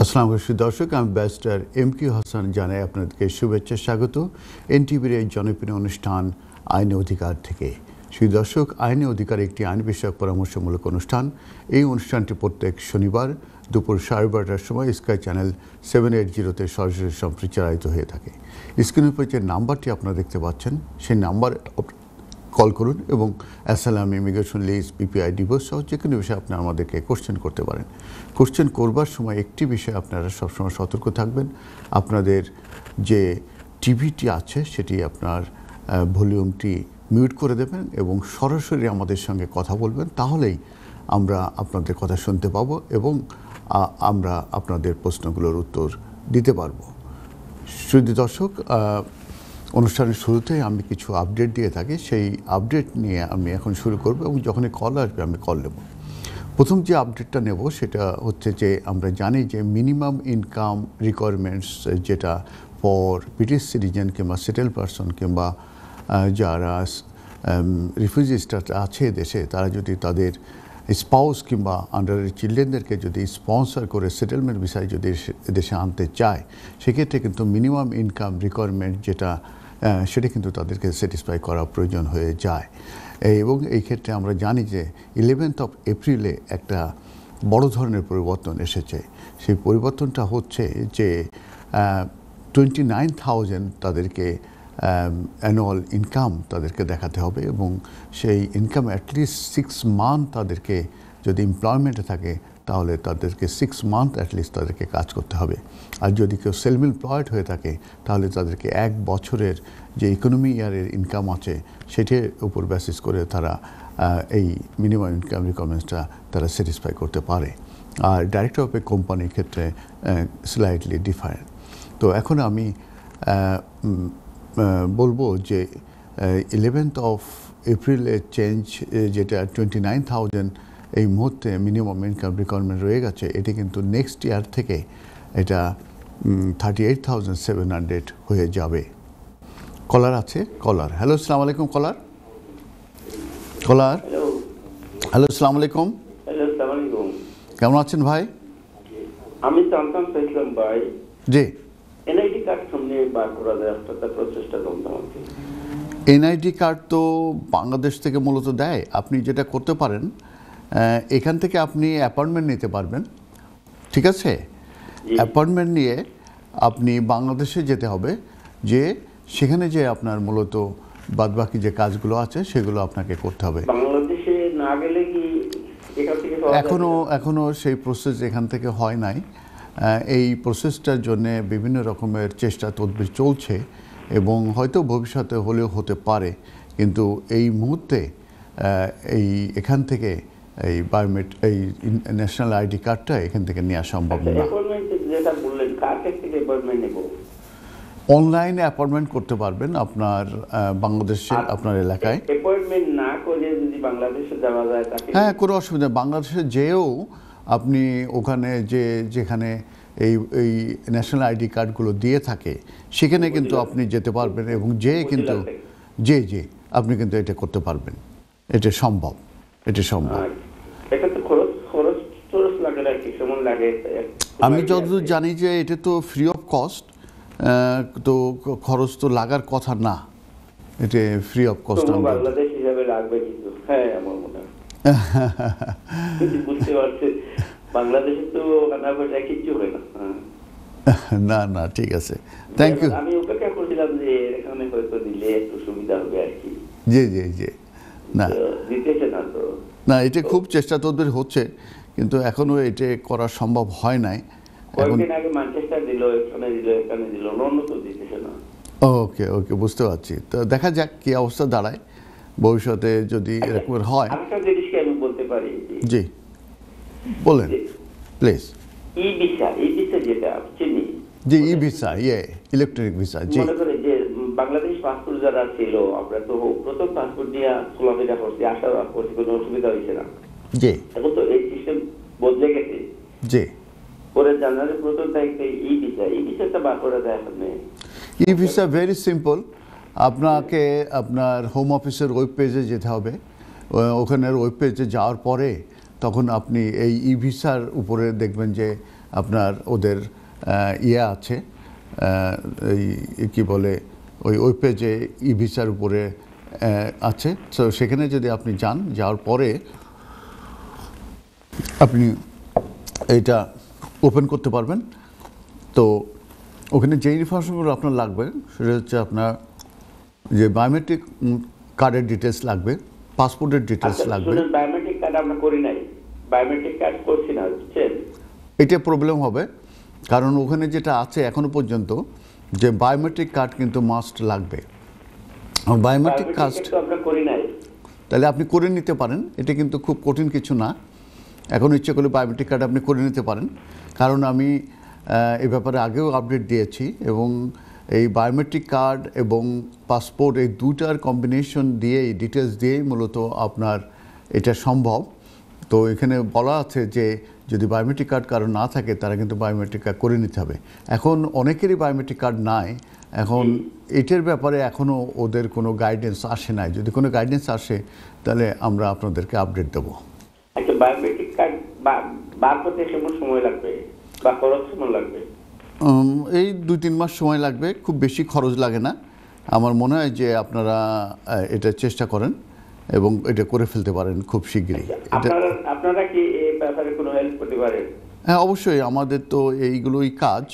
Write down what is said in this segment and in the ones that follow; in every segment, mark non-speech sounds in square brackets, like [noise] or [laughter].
আসসালাম আলাইকুম দর্শক আমি ব্যারিস্টার এম কে হাসান জানাই আপনাদেরকে শুভেচ্ছা স্বাগত এনটিভির এই জনপ্রিয় অনুষ্ঠান আইনি অধিকার থেকে সেই দর্শক আইনি অধিকার একটি আইন বিষয়ক পরামর্শমূলক অনুষ্ঠান এই অনুষ্ঠানটি প্রত্যেক শনিবার দুপুর সাড়ে বারোটার সময় স্কাই চ্যানেল সেভেন এইট জিরোতে সরাসরি সম্প্রচারিত হয়ে থাকে স্ক্রিনের উপর যে নাম্বারটি আপনারা দেখতে পাচ্ছেন সেই নাম্বার কল করুন এবং asylum immigration lease PPI divorce সহ যে কোনো বিষয়ে আপনি আমাদেরকে কোশ্চেন করতে পারেন কোশ্চেন করবার সময় একটি বিষয়ে আপনারা সবসময় সতর্ক থাকবেন আপনাদের যে টিভিটি আছে সেটি আপনার ভলিউমটি মিউট করে দেবেন এবং সরাসরি আমাদের সঙ্গে কথা বলবেন তাহলেই আমরা আপনাদের কথা শুনতে পাব এবং আমরা আপনাদের প্রশ্নগুলোর উত্তর দিতে পারব শুধু দর্শক অনুষ্ঠানের শুরুতেই আমি কিছু আপডেট দিয়ে থাকি সেই আপডেট নিয়ে আমি এখন শুরু করব এবং যখনই কল আসবে আমি কল নেব প্রথম যে আপডেটটা নেব সেটা হচ্ছে যে আমরা জানি যে মিনিমাম ইনকাম রিকোয়ারমেন্টস যেটা ফর ব্রিটিশ সিটিজেন কিংবা সেটেল পারসন কিংবা যারা রিফিউজিস্টরা আছে দেশে তারা যদি তাদের স্পাউস কিংবা আন্ডার চিলড্রেনদেরকে যদি স্পন্সর করে সেটেলমেন্ট বিষয়ে যদি দেশে আনতে চায় সেক্ষেত্রে কিন্তু মিনিমাম ইনকাম রিকোয়ারমেন্ট যেটা সেটা কিন্তু তাদেরকে স্যাটিসফাই করা প্রয়োজন হয়ে যায় এবং এই ক্ষেত্রে আমরা জানি যে ইলেভেন্থ অফ এপ্রিলে একটা বড় ধরনের পরিবর্তন এসেছে সেই পরিবর্তনটা হচ্ছে যে টোয়েন্টি নাইন থাউজেন্ড তাদেরকে অ্যানুয়াল ইনকাম তাদেরকে দেখাতে হবে এবং সেই ইনকাম অ্যাটলিস্ট সিক্স মান্থ তাদেরকে যদি এমপ্লয়মেন্টে থাকে তাহলে তাদেরকে সিক্স মান্থ অ্যাটলিস্ট তাদেরকে কাজ করতে হবে আর যদি কেউ সেলফ এমপ্লয়েড হয়ে থাকে তাহলে তাদেরকে এক বছরের যে ইকোনমি ইয়ারের ইনকাম আছে সেটির উপর বেসিস করে তারা এই মিনিমাম ইনকাম রিকোয়ারমেন্টসটা তারা স্যাটিসফাই করতে পারে আর ডাইরেক্ট অফ এ কোম্পানির ক্ষেত্রে স্লাইটলি ডিফারেন্ট তো এখন আমি বলবো যে ইলেভেন্থ অফ এপ্রিলের চেঞ্জ যেটা টোয়েন্টি নাইন থাউজেন্ড এই মুহূর্তে মিনিমাম ইনকাম রিকোয়ারমেন্ট রয়ে গেছে এটি কিন্তু নেক্সট ইয়ার থেকে এটা thirty eight thousand seven hundred হয়ে যাবে কলার আছে কলার হ্যালো সালাম আলাইকুম কলার কলার হ্যালো সালাম আলাইকুম কেমন আছেন ভাই আমি জানতাম চাইছিলাম ভাই জি এনআইডি কার্ড সামনে বার করা যায় একটা প্রচেষ্টা এনআইডি কার্ড তো বাংলাদেশ থেকে মূলত দেয় আপনি যেটা করতে পারেন এখান থেকে আপনি অ্যাপয়েন্টমেন্ট নিতে পারবেন ঠিক আছে অ্যাপয়েন্টমেন্ট নিয়ে আপনি বাংলাদেশে যেতে হবে যে সেখানে যে আপনার মূলত বাদবাকি যে কাজগুলো আছে সেগুলো আপনাকে করতে হবে এখনো এখনো সেই প্রসেস এখান থেকে হয় নাই এই প্রসেসটার জন্য বিভিন্ন রকমের চেষ্টা তদবির চলছে এবং হয়তো ভবিষ্যতে হলেও হতে পারে কিন্তু এই মুহূর্তে এই এখান থেকে এই বায়োমেট এই ন্যাশনাল আইডি কার্ডটা এখান থেকে নেওয়া সম্ভব আচ্ছা, না অ্যাপয়েন্টমেন্ট অনলাইনে অ্যাপয়েন্টমেন্ট করতে পারবেন আপনার বাংলাদেশে আপনার এলাকায় অ্যাপয়েন্টমেন্ট না করে যদি বাংলাদেশে যাওয়া যায় হ্যাঁ কোনো অসুবিধা বাংলাদেশে যেও আপনি ওখানে যে যেখানে এই এই ন্যাশনাল আইডি কার্ডগুলো দিয়ে থাকে সেখানে কিন্তু আপনি যেতে পারবেন এবং যে কিন্তু যে যে আপনি কিন্তু এটা করতে পারবেন এটা সম্ভব এটি সম্ভব আমি যতদূর জানি যে এটা তো ফ্রি অফ কস্ট তো খরচ তো লাগার কথা না এটা ফ্রি অফ কস্ট বাংলাদেশে তো না হ্যাঁ। [laughs] না না ঠিক আছে থ্যাংক ইউ আমি করছিলাম যে এখানে হয়তো দিলে একটু সুবিধা হবে জি জি জি না না এটা খুব চেষ্টা তদবির হচ্ছে কিন্তু এখনও এটা করা সম্ভব হয় নাই ওকে ওকে বুঝতে পারছি তো দেখা যাক কি অবস্থা দাঁড়ায় ভবিষ্যতে যদি আচ্ছা, এরকম হয় আমি বলতে পারি জি বলেন please E visa E visa যেটা চিনি জি ই ভিসা ইয়ে ইলেকট্রনিক ভিসা জি যারা ছিল আমরা তো প্রথম পাসপোর্ট নিয়ে চলাফেরা করছি আসা করছি কোনো অসুবিধা হয়েছে না জি এখন তো এই সিস্টেম বদলে গেছে জি পরে জানুয়ারি প্রথম তারিখে ই ভিসা ই ভিসাটা বার করে দেয় আপনি ই ভিসা ভেরি সিম্পল আপনাকে আপনার হোম অফিসের ওয়েব পেজে যেতে হবে ওখানের ওয়েব পেজে যাওয়ার পরে তখন আপনি এই ই ভিসার উপরে দেখবেন যে আপনার ওদের ইয়ে আছে এই কী বলে ওই ওয়েব পেজে ই ভিসার উপরে আছে তো সেখানে যদি আপনি যান যাওয়ার পরে আপনি এটা ওপেন করতে পারবেন তো ওখানে যে ইনফরমেশনগুলো আপনার লাগবে সেটা হচ্ছে আপনার যে বায়োমেট্রিক কার্ডের ডিটেলস লাগবে পাসপোর্টের ডিটেলস আচ্ছা, লাগবে বায়োমেট্রিক কার্ড আমরা করি নাই বায়োমেট্রিক কার্ড করছি না এটা প্রবলেম হবে কারণ ওখানে যেটা আছে এখনো পর্যন্ত যে বায়োমেট্রিক কার্ড কিন্তু মাস্ট লাগবে বায়োমেট্রিক কার্ড তাহলে আপনি করে নিতে পারেন এটা কিন্তু খুব কঠিন কিছু না এখন ইচ্ছে করলে বায়োমেট্রিক কার্ড আপনি করে নিতে পারেন কারণ আমি এ ব্যাপারে আগেও আপডেট দিয়েছি এবং এই বায়োমেট্রিক কার্ড এবং পাসপোর্ট এই দুটার কম্বিনেশন দিয়েই ডিটেলস দিয়েই মূলত আপনার এটা সম্ভব তো এখানে বলা আছে যে যদি বায়োমেট্রিক কার্ড কারো না থাকে তারা কিন্তু বায়োমেট্রিক কার্ড করে নিতে হবে এখন অনেকেরই বায়োমেট্রিক কার্ড নাই এখন এটার ব্যাপারে এখনও ওদের কোনো গাইডেন্স আসে নাই যদি কোনো গাইডেন্স আসে তাহলে আমরা আপনাদেরকে আপডেট দেবো আচ্ছা বায়োমেট্রিক কার্ড বার করতে কেমন সময় লাগবে বা খরচ কেমন লাগবে এই দুই তিন মাস সময় লাগবে খুব বেশি খরচ লাগে না আমার মনে হয় যে আপনারা এটা চেষ্টা করেন এবং এটা করে ফেলতে পারেন খুব শীঘ্রই আচ্ছা, আপনারা কি ব্যাপারে কোনো হেল্প করতে পারেন হ্যাঁ অবশ্যই আমাদের তো এইগুলোই কাজ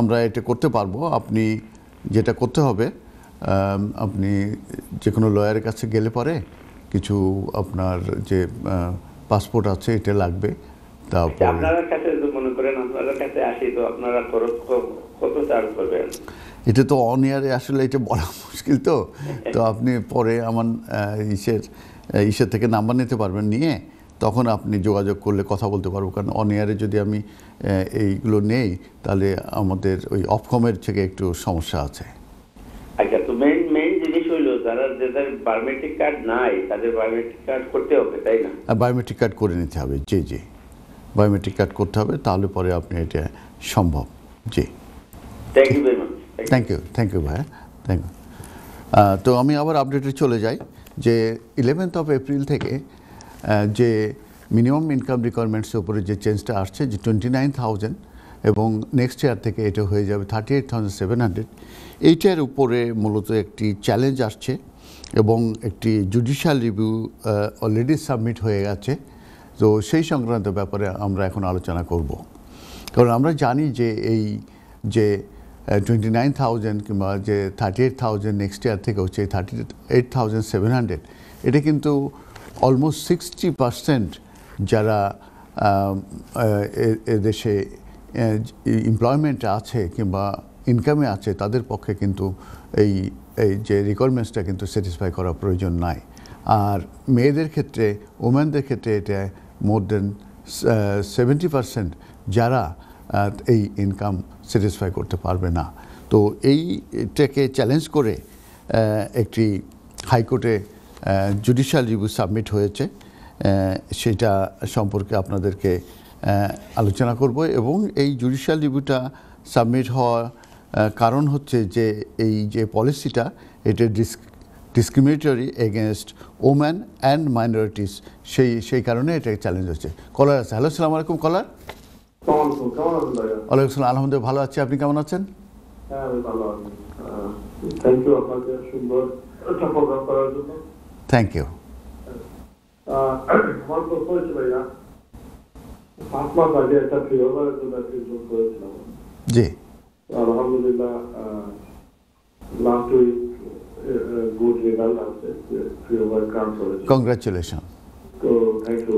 আমরা এটা করতে পারবো আপনি যেটা করতে হবে আপনি যে কোনো লয়ারের কাছে গেলে পরে কিছু আপনার যে পাসপোর্ট আছে এটা লাগবে তারপর কাছে মনে করেন কাছে আসি তো আপনারা কত চার্জ করবেন এটা তো অন ইয়ারে আসলে এটা বলা [laughs] মুশকিল তো তো আপনি পরে আমার ইসের ইসের থেকে নাম্বার নিতে পারবেন নিয়ে তখন আপনি যোগাযোগ করলে কথা বলতে পারবো কারণ অন এয়ারে যদি আমি এইগুলো নেই তাহলে আমাদের ওই অফকমের থেকে একটু সমস্যা আছে আচ্ছা তো মেইন মেইন জিনিস যারা যাদের বায়োমেট্রিক কার্ড নাই তাদের বায়োমেট্রিক কার্ড করতে হবে তাই না বায়োমেট্রিক হ্যাঁ, কার্ড করে নিতে হবে জি জি বায়োমেট্রিক কার্ড করতে হবে তাহলে পরে আপনি এটা সম্ভব জি thank you thank you thank you ভাইয়া থ্যাংক ইউ তো আমি আবার আপডেটে চলে যাই যে ইলেভেন্থ অফ এপ্রিল থেকে যে মিনিমাম ইনকাম রিকোয়ারমেন্টসের উপরে যে চেঞ্জটা আসছে যে টোয়েন্টি নাইন থাউজেন্ড এবং নেক্সট ইয়ার থেকে এটা হয়ে যাবে thirty eight thousand seven hundred এইটার উপরে মূলত একটি চ্যালেঞ্জ আসছে এবং একটি জুডিশিয়াল রিভিউ অলরেডি সাবমিট হয়ে গেছে তো সেই সংক্রান্ত ব্যাপারে আমরা এখন আলোচনা করব কারণ আমরা জানি যে এই যে টোয়েন্টি নাইন থাউজেন্ড কিংবা যে thirty eight thousand next year থেকে হচ্ছে thirty eight thousand seven hundred এটা কিন্তু অলমোস্ট সিক্সটি পার্সেন্ট যারা দেশে এমপ্লয়মেন্টে আছে কিংবা ইনকামে আছে তাদের পক্ষে কিন্তু এই এই যে রিকোয়ারমেন্টসটা কিন্তু স্যাটিসফাই করা প্রয়োজন নাই আর মেয়েদের ক্ষেত্রে ওমেনদের ক্ষেত্রে এটা মোর দেন সেভেন্টি পার্সেন্ট যারা এই ইনকাম স্যাটিসফাই করতে পারবে না তো এইটাকে চ্যালেঞ্জ করে একটি হাইকোর্টে জুডিশিয়াল রিভিউ সাবমিট হয়েছে সেটা সম্পর্কে আপনাদেরকে আলোচনা করব এবং এই জুডিশিয়াল রিভিউটা সাবমিট হওয়ার কারণ হচ্ছে যে এই যে পলিসিটা এটা dis discriminatory against woman and minorities সেই সেই কারণে এটা চ্যালেঞ্জ হচ্ছে কলার আছে হ্যালো সালাম আলাইকুম কলার ওয়ালাইকুম সালাম আলহামদুলিল্লাহ ভালো আছি আপনি কেমন আছেন হ্যাঁ ভালো আছি থ্যাংক ইউ আপনাকে সুন্দর করার জন্য Thank you. Ji. last week good result Congratulations. So thank you.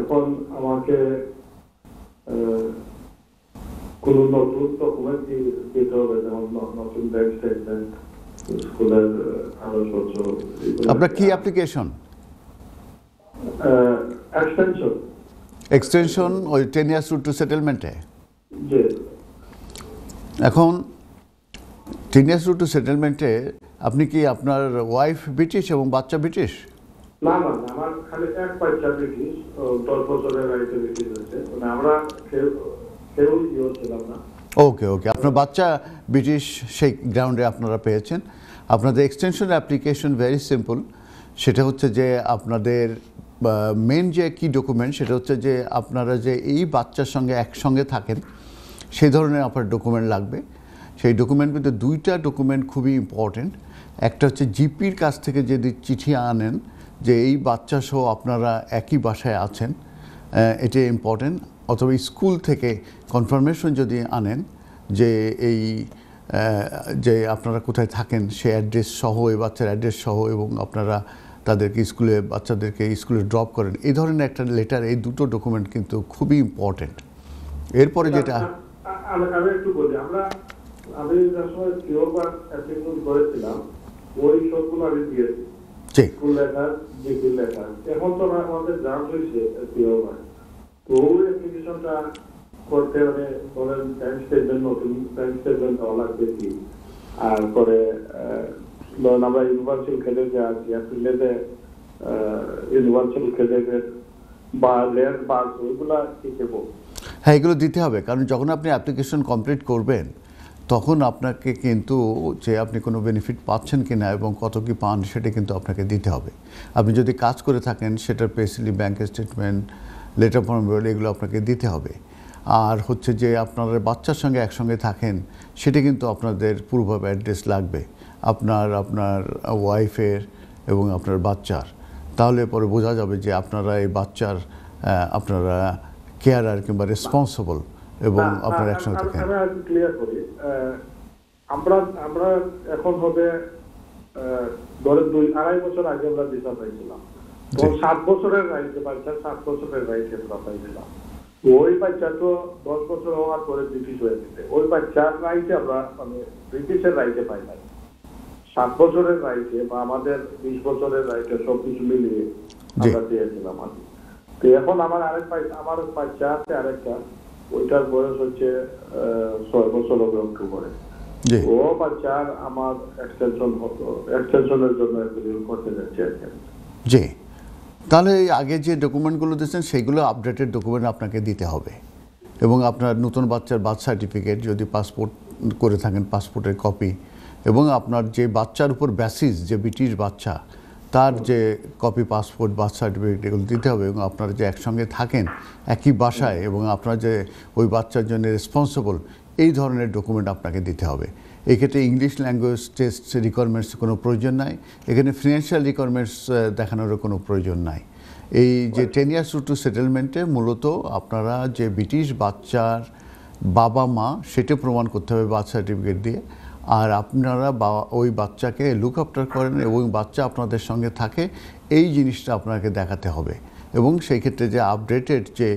এখন আমাকে কোন নতুন ডকুমেন্ট দিতে হবে যেমন নতুন ব্যাংক স্টেটমেন্ট স্কুলের আপনার কি অ্যাপ্লিকেশন এক্সটেনশন এক্সটেনশন ওই টেন ইয়ার্স টু সেটেলমেন্টে এখন টেন ইয়ার্স টু সেটেলমেন্টে আপনি কি আপনার ওয়াইফ ব্রিটিশ এবং বাচ্চা ব্রিটিশ না না আমার খালি এক বাচ্চা ব্রিটিশ দশ বছরের মানে আমরা কেউ কেউ ইয়ে ছিলাম না ওকে ওকে আপনার বাচ্চা ব্রিটিশ সেই গ্রাউন্ডে আপনারা পেয়েছেন আপনাদের এক্সটেনশন অ্যাপ্লিকেশন ভেরি সিম্পল সেটা হচ্ছে যে আপনাদের মেন যে কি ডকুমেন্ট সেটা হচ্ছে যে আপনারা যে এই বাচ্চার সঙ্গে একসঙ্গে থাকেন সেই ধরনের আপনার ডকুমেন্ট লাগবে সেই ডকুমেন্ট কিন্তু দুইটা ডকুমেন্ট খুবই ইম্পর্টেন্ট একটা হচ্ছে জিপির কাছ থেকে যদি চিঠি আনেন যে এই বাচ্চা সহ আপনারা একই বাসায় আছেন এটা ইম্পর্টেন্ট অথবা স্কুল থেকে কনফার্মেশন যদি আনেন যে এই যে আপনারা কোথায় থাকেন সে অ্যাড্রেস সহ এই বাচ্চার অ্যাড্রেস সহ এবং আপনারা তাদেরকে স্কুলে বাচ্চাদেরকে স্কুলে ড্রপ করেন এই ধরনের একটা লেটার এই দুটো ডকুমেন্ট কিন্তু খুবই ইম্পর্টেন্ট এরপরে আচ্ছা, যেটা আচ্ছা, আমি আমরা সময় আমাদের কোভিড অ্যাপ্লিকেশনটা করতে হলে ধরেন ব্যাংক স্টেটমেন্ট নতুন ব্যাংক স্টেটমেন্ট দেওয়া লাগবে আর পরে ধরেন আমরা ইউনিভার্সিটি ক্যাডেটে আছি ফিল্ডেতে ইউনিভার্সিটি ক্যাডেটের বা লেয়ার পাস ওইগুলা কি দেবো হ্যাঁ এগুলো দিতে হবে কারণ যখন আপনি অ্যাপ্লিকেশন কমপ্লিট করবেন তখন আপনাকে কিন্তু যে আপনি কোনো বেনিফিট পাচ্ছেন কি না এবং কত কি পান সেটা কিন্তু আপনাকে দিতে হবে আপনি যদি কাজ করে থাকেন সেটার specially bank statement letter form বেরোলে এগুলো আপনাকে দিতে হবে আর হচ্ছে যে আপনারা বাচ্চার সঙ্গে একসঙ্গে থাকেন সেটা কিন্তু আপনাদের পূর্বভাবে অ্যাড্রেস লাগবে আপনার আপনার ওয়াইফের এবং আপনার বাচ্চার তাহলে পরে বোঝা যাবে যে আপনারা এই বাচ্চার আপনারা কেয়ারার কিংবা রেসপন্সিবল এবং হ্যাঁ, হ্যাঁ, আপনারা হ্যাঁ, একসঙ্গে থাকেন আমরা আমরা এখন হবে দুই আড়াই বছর আগে আমরা ভিসা পাইছিলাম সাত বছরের রাইতে বাচ্চা সাত বছরের রাইতে কথা দিলাম ওই বাচ্চা তো দশ বছর হওয়ার পরে ব্রিটিশ হয়ে গেছে ওই বাচ্চার রাইতে আমরা মানে ব্রিটিশের রাইতে পাই নাই সাত বছরের রাইতে বা আমাদের বিশ বছরের রাইতে সবকিছু মিলিয়ে আমরা দিয়েছিলাম আর তো এখন আমার আরেক আমার বাচ্চা আছে আরেকটা ওইটার বয়স হচ্ছে ছয় বছর হবে অক্টোবরে ও বাচ্চার আমার এক্সটেনশন এক্সটেনশনের জন্য করতে যাচ্ছে জি তাহলে আগে যে ডকুমেন্টগুলো দিয়েছেন সেইগুলো আপডেটেড ডকুমেন্ট আপনাকে দিতে হবে এবং আপনার নতুন বাচ্চার বার্থ সার্টিফিকেট যদি পাসপোর্ট করে থাকেন পাসপোর্টের কপি এবং আপনার যে বাচ্চার উপর ব্যাসিস যে ব্রিটিশ বাচ্চা তার যে কপি পাসপোর্ট বার্থ সার্টিফিকেট এগুলো দিতে হবে এবং আপনারা যে একসঙ্গে থাকেন একই বাসায় এবং আপনার যে ওই বাচ্চার জন্য রেসপন্সিবল এই ধরনের ডকুমেন্ট আপনাকে দিতে হবে এক্ষেত্রে ইংলিশ ল্যাঙ্গুয়েজ টেস্ট রিকোয়ারমেন্টস কোনো প্রয়োজন নাই এখানে ফিনান্সিয়াল রিকোয়ারমেন্টস দেখানোরও কোনো প্রয়োজন নাই এই যে টেন ইয়ার্স টু সেটেলমেন্টে মূলত আপনারা যে ব্রিটিশ বাচ্চার বাবা মা সেটা প্রমাণ করতে হবে বার্থ সার্টিফিকেট দিয়ে আর আপনারা বা ওই বাচ্চাকে লুক আফটার করেন এবং বাচ্চা আপনাদের সঙ্গে থাকে এই জিনিসটা আপনাকে দেখাতে হবে এবং সেই ক্ষেত্রে যে আপডেটেড যে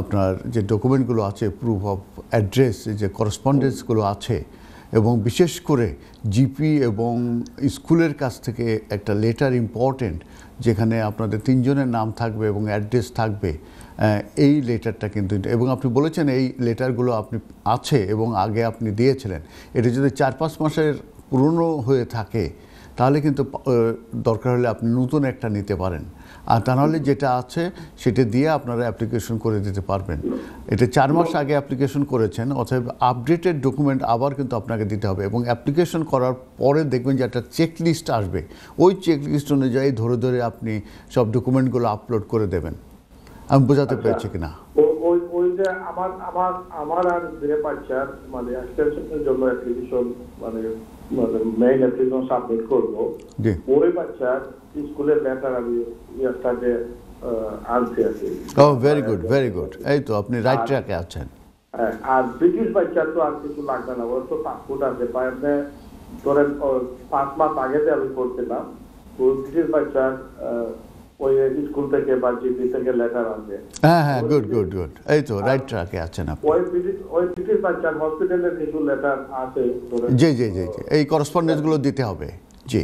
আপনার যে ডকুমেন্টগুলো আছে প্রুফ অফ অ্যাড্রেস যে করসপন্ডেন্সগুলো oh. আছে এবং বিশেষ করে জিপি এবং স্কুলের কাছ থেকে একটা লেটার ইম্পর্টেন্ট যেখানে আপনাদের তিনজনের নাম থাকবে এবং অ্যাড্রেস থাকবে এই লেটারটা কিন্তু এবং আপনি বলেছেন এই লেটারগুলো আপনি আছে এবং আগে আপনি দিয়েছিলেন এটা যদি চার পাঁচ মাসের পুরনো হয়ে থাকে তাহলে কিন্তু দরকার হলে আপনি নতুন একটা নিতে পারেন আর তা নাহলে যেটা আছে সেটা দিয়ে আপনারা অ্যাপ্লিকেশন করে দিতে পারবেন এটা চার মাস আগে অ্যাপ্লিকেশন করেছেন অথবা আপডেটেড ডকুমেন্ট আবার কিন্তু আপনাকে দিতে হবে এবং অ্যাপ্লিকেশন করার পরে দেখবেন যে একটা চেকলিস্ট আসবে ওই চেকলিস্ট অনুযায়ী ধরে ধরে আপনি সব ডকুমেন্টগুলো আপলোড করে দেবেন আমি বোঝাতে আচ্ছা। পেরেছি কিনা বলতে আমার আমার আমার আর গ্রে পাচার মানে এক্সটেনশনের জন্য অ্যাপ্লিকেশন মানে মানে মেইন অ্যাপ্লিকেশন সাবমিট করবো ওই বাচ্চার স্কুলের লেটার আমি ইয়ারটাকে আনতে আছি ভেরি গুড ভেরি গুড এই তো আপনি রাইট আর ব্রিটিশ হ্যাঁ, বাচ্চা তো আর কিছু লাগবে না ওর তো পাসপোর্ট আছে পাঁচ মাস আগে আমি করছিলাম তো ব্রিটিশ বাচ্চার ওই স্কুল থেকে হ্যাঁ হ্যাঁ গুড গুড এই তো রাইট আপনি দিতে হবে জি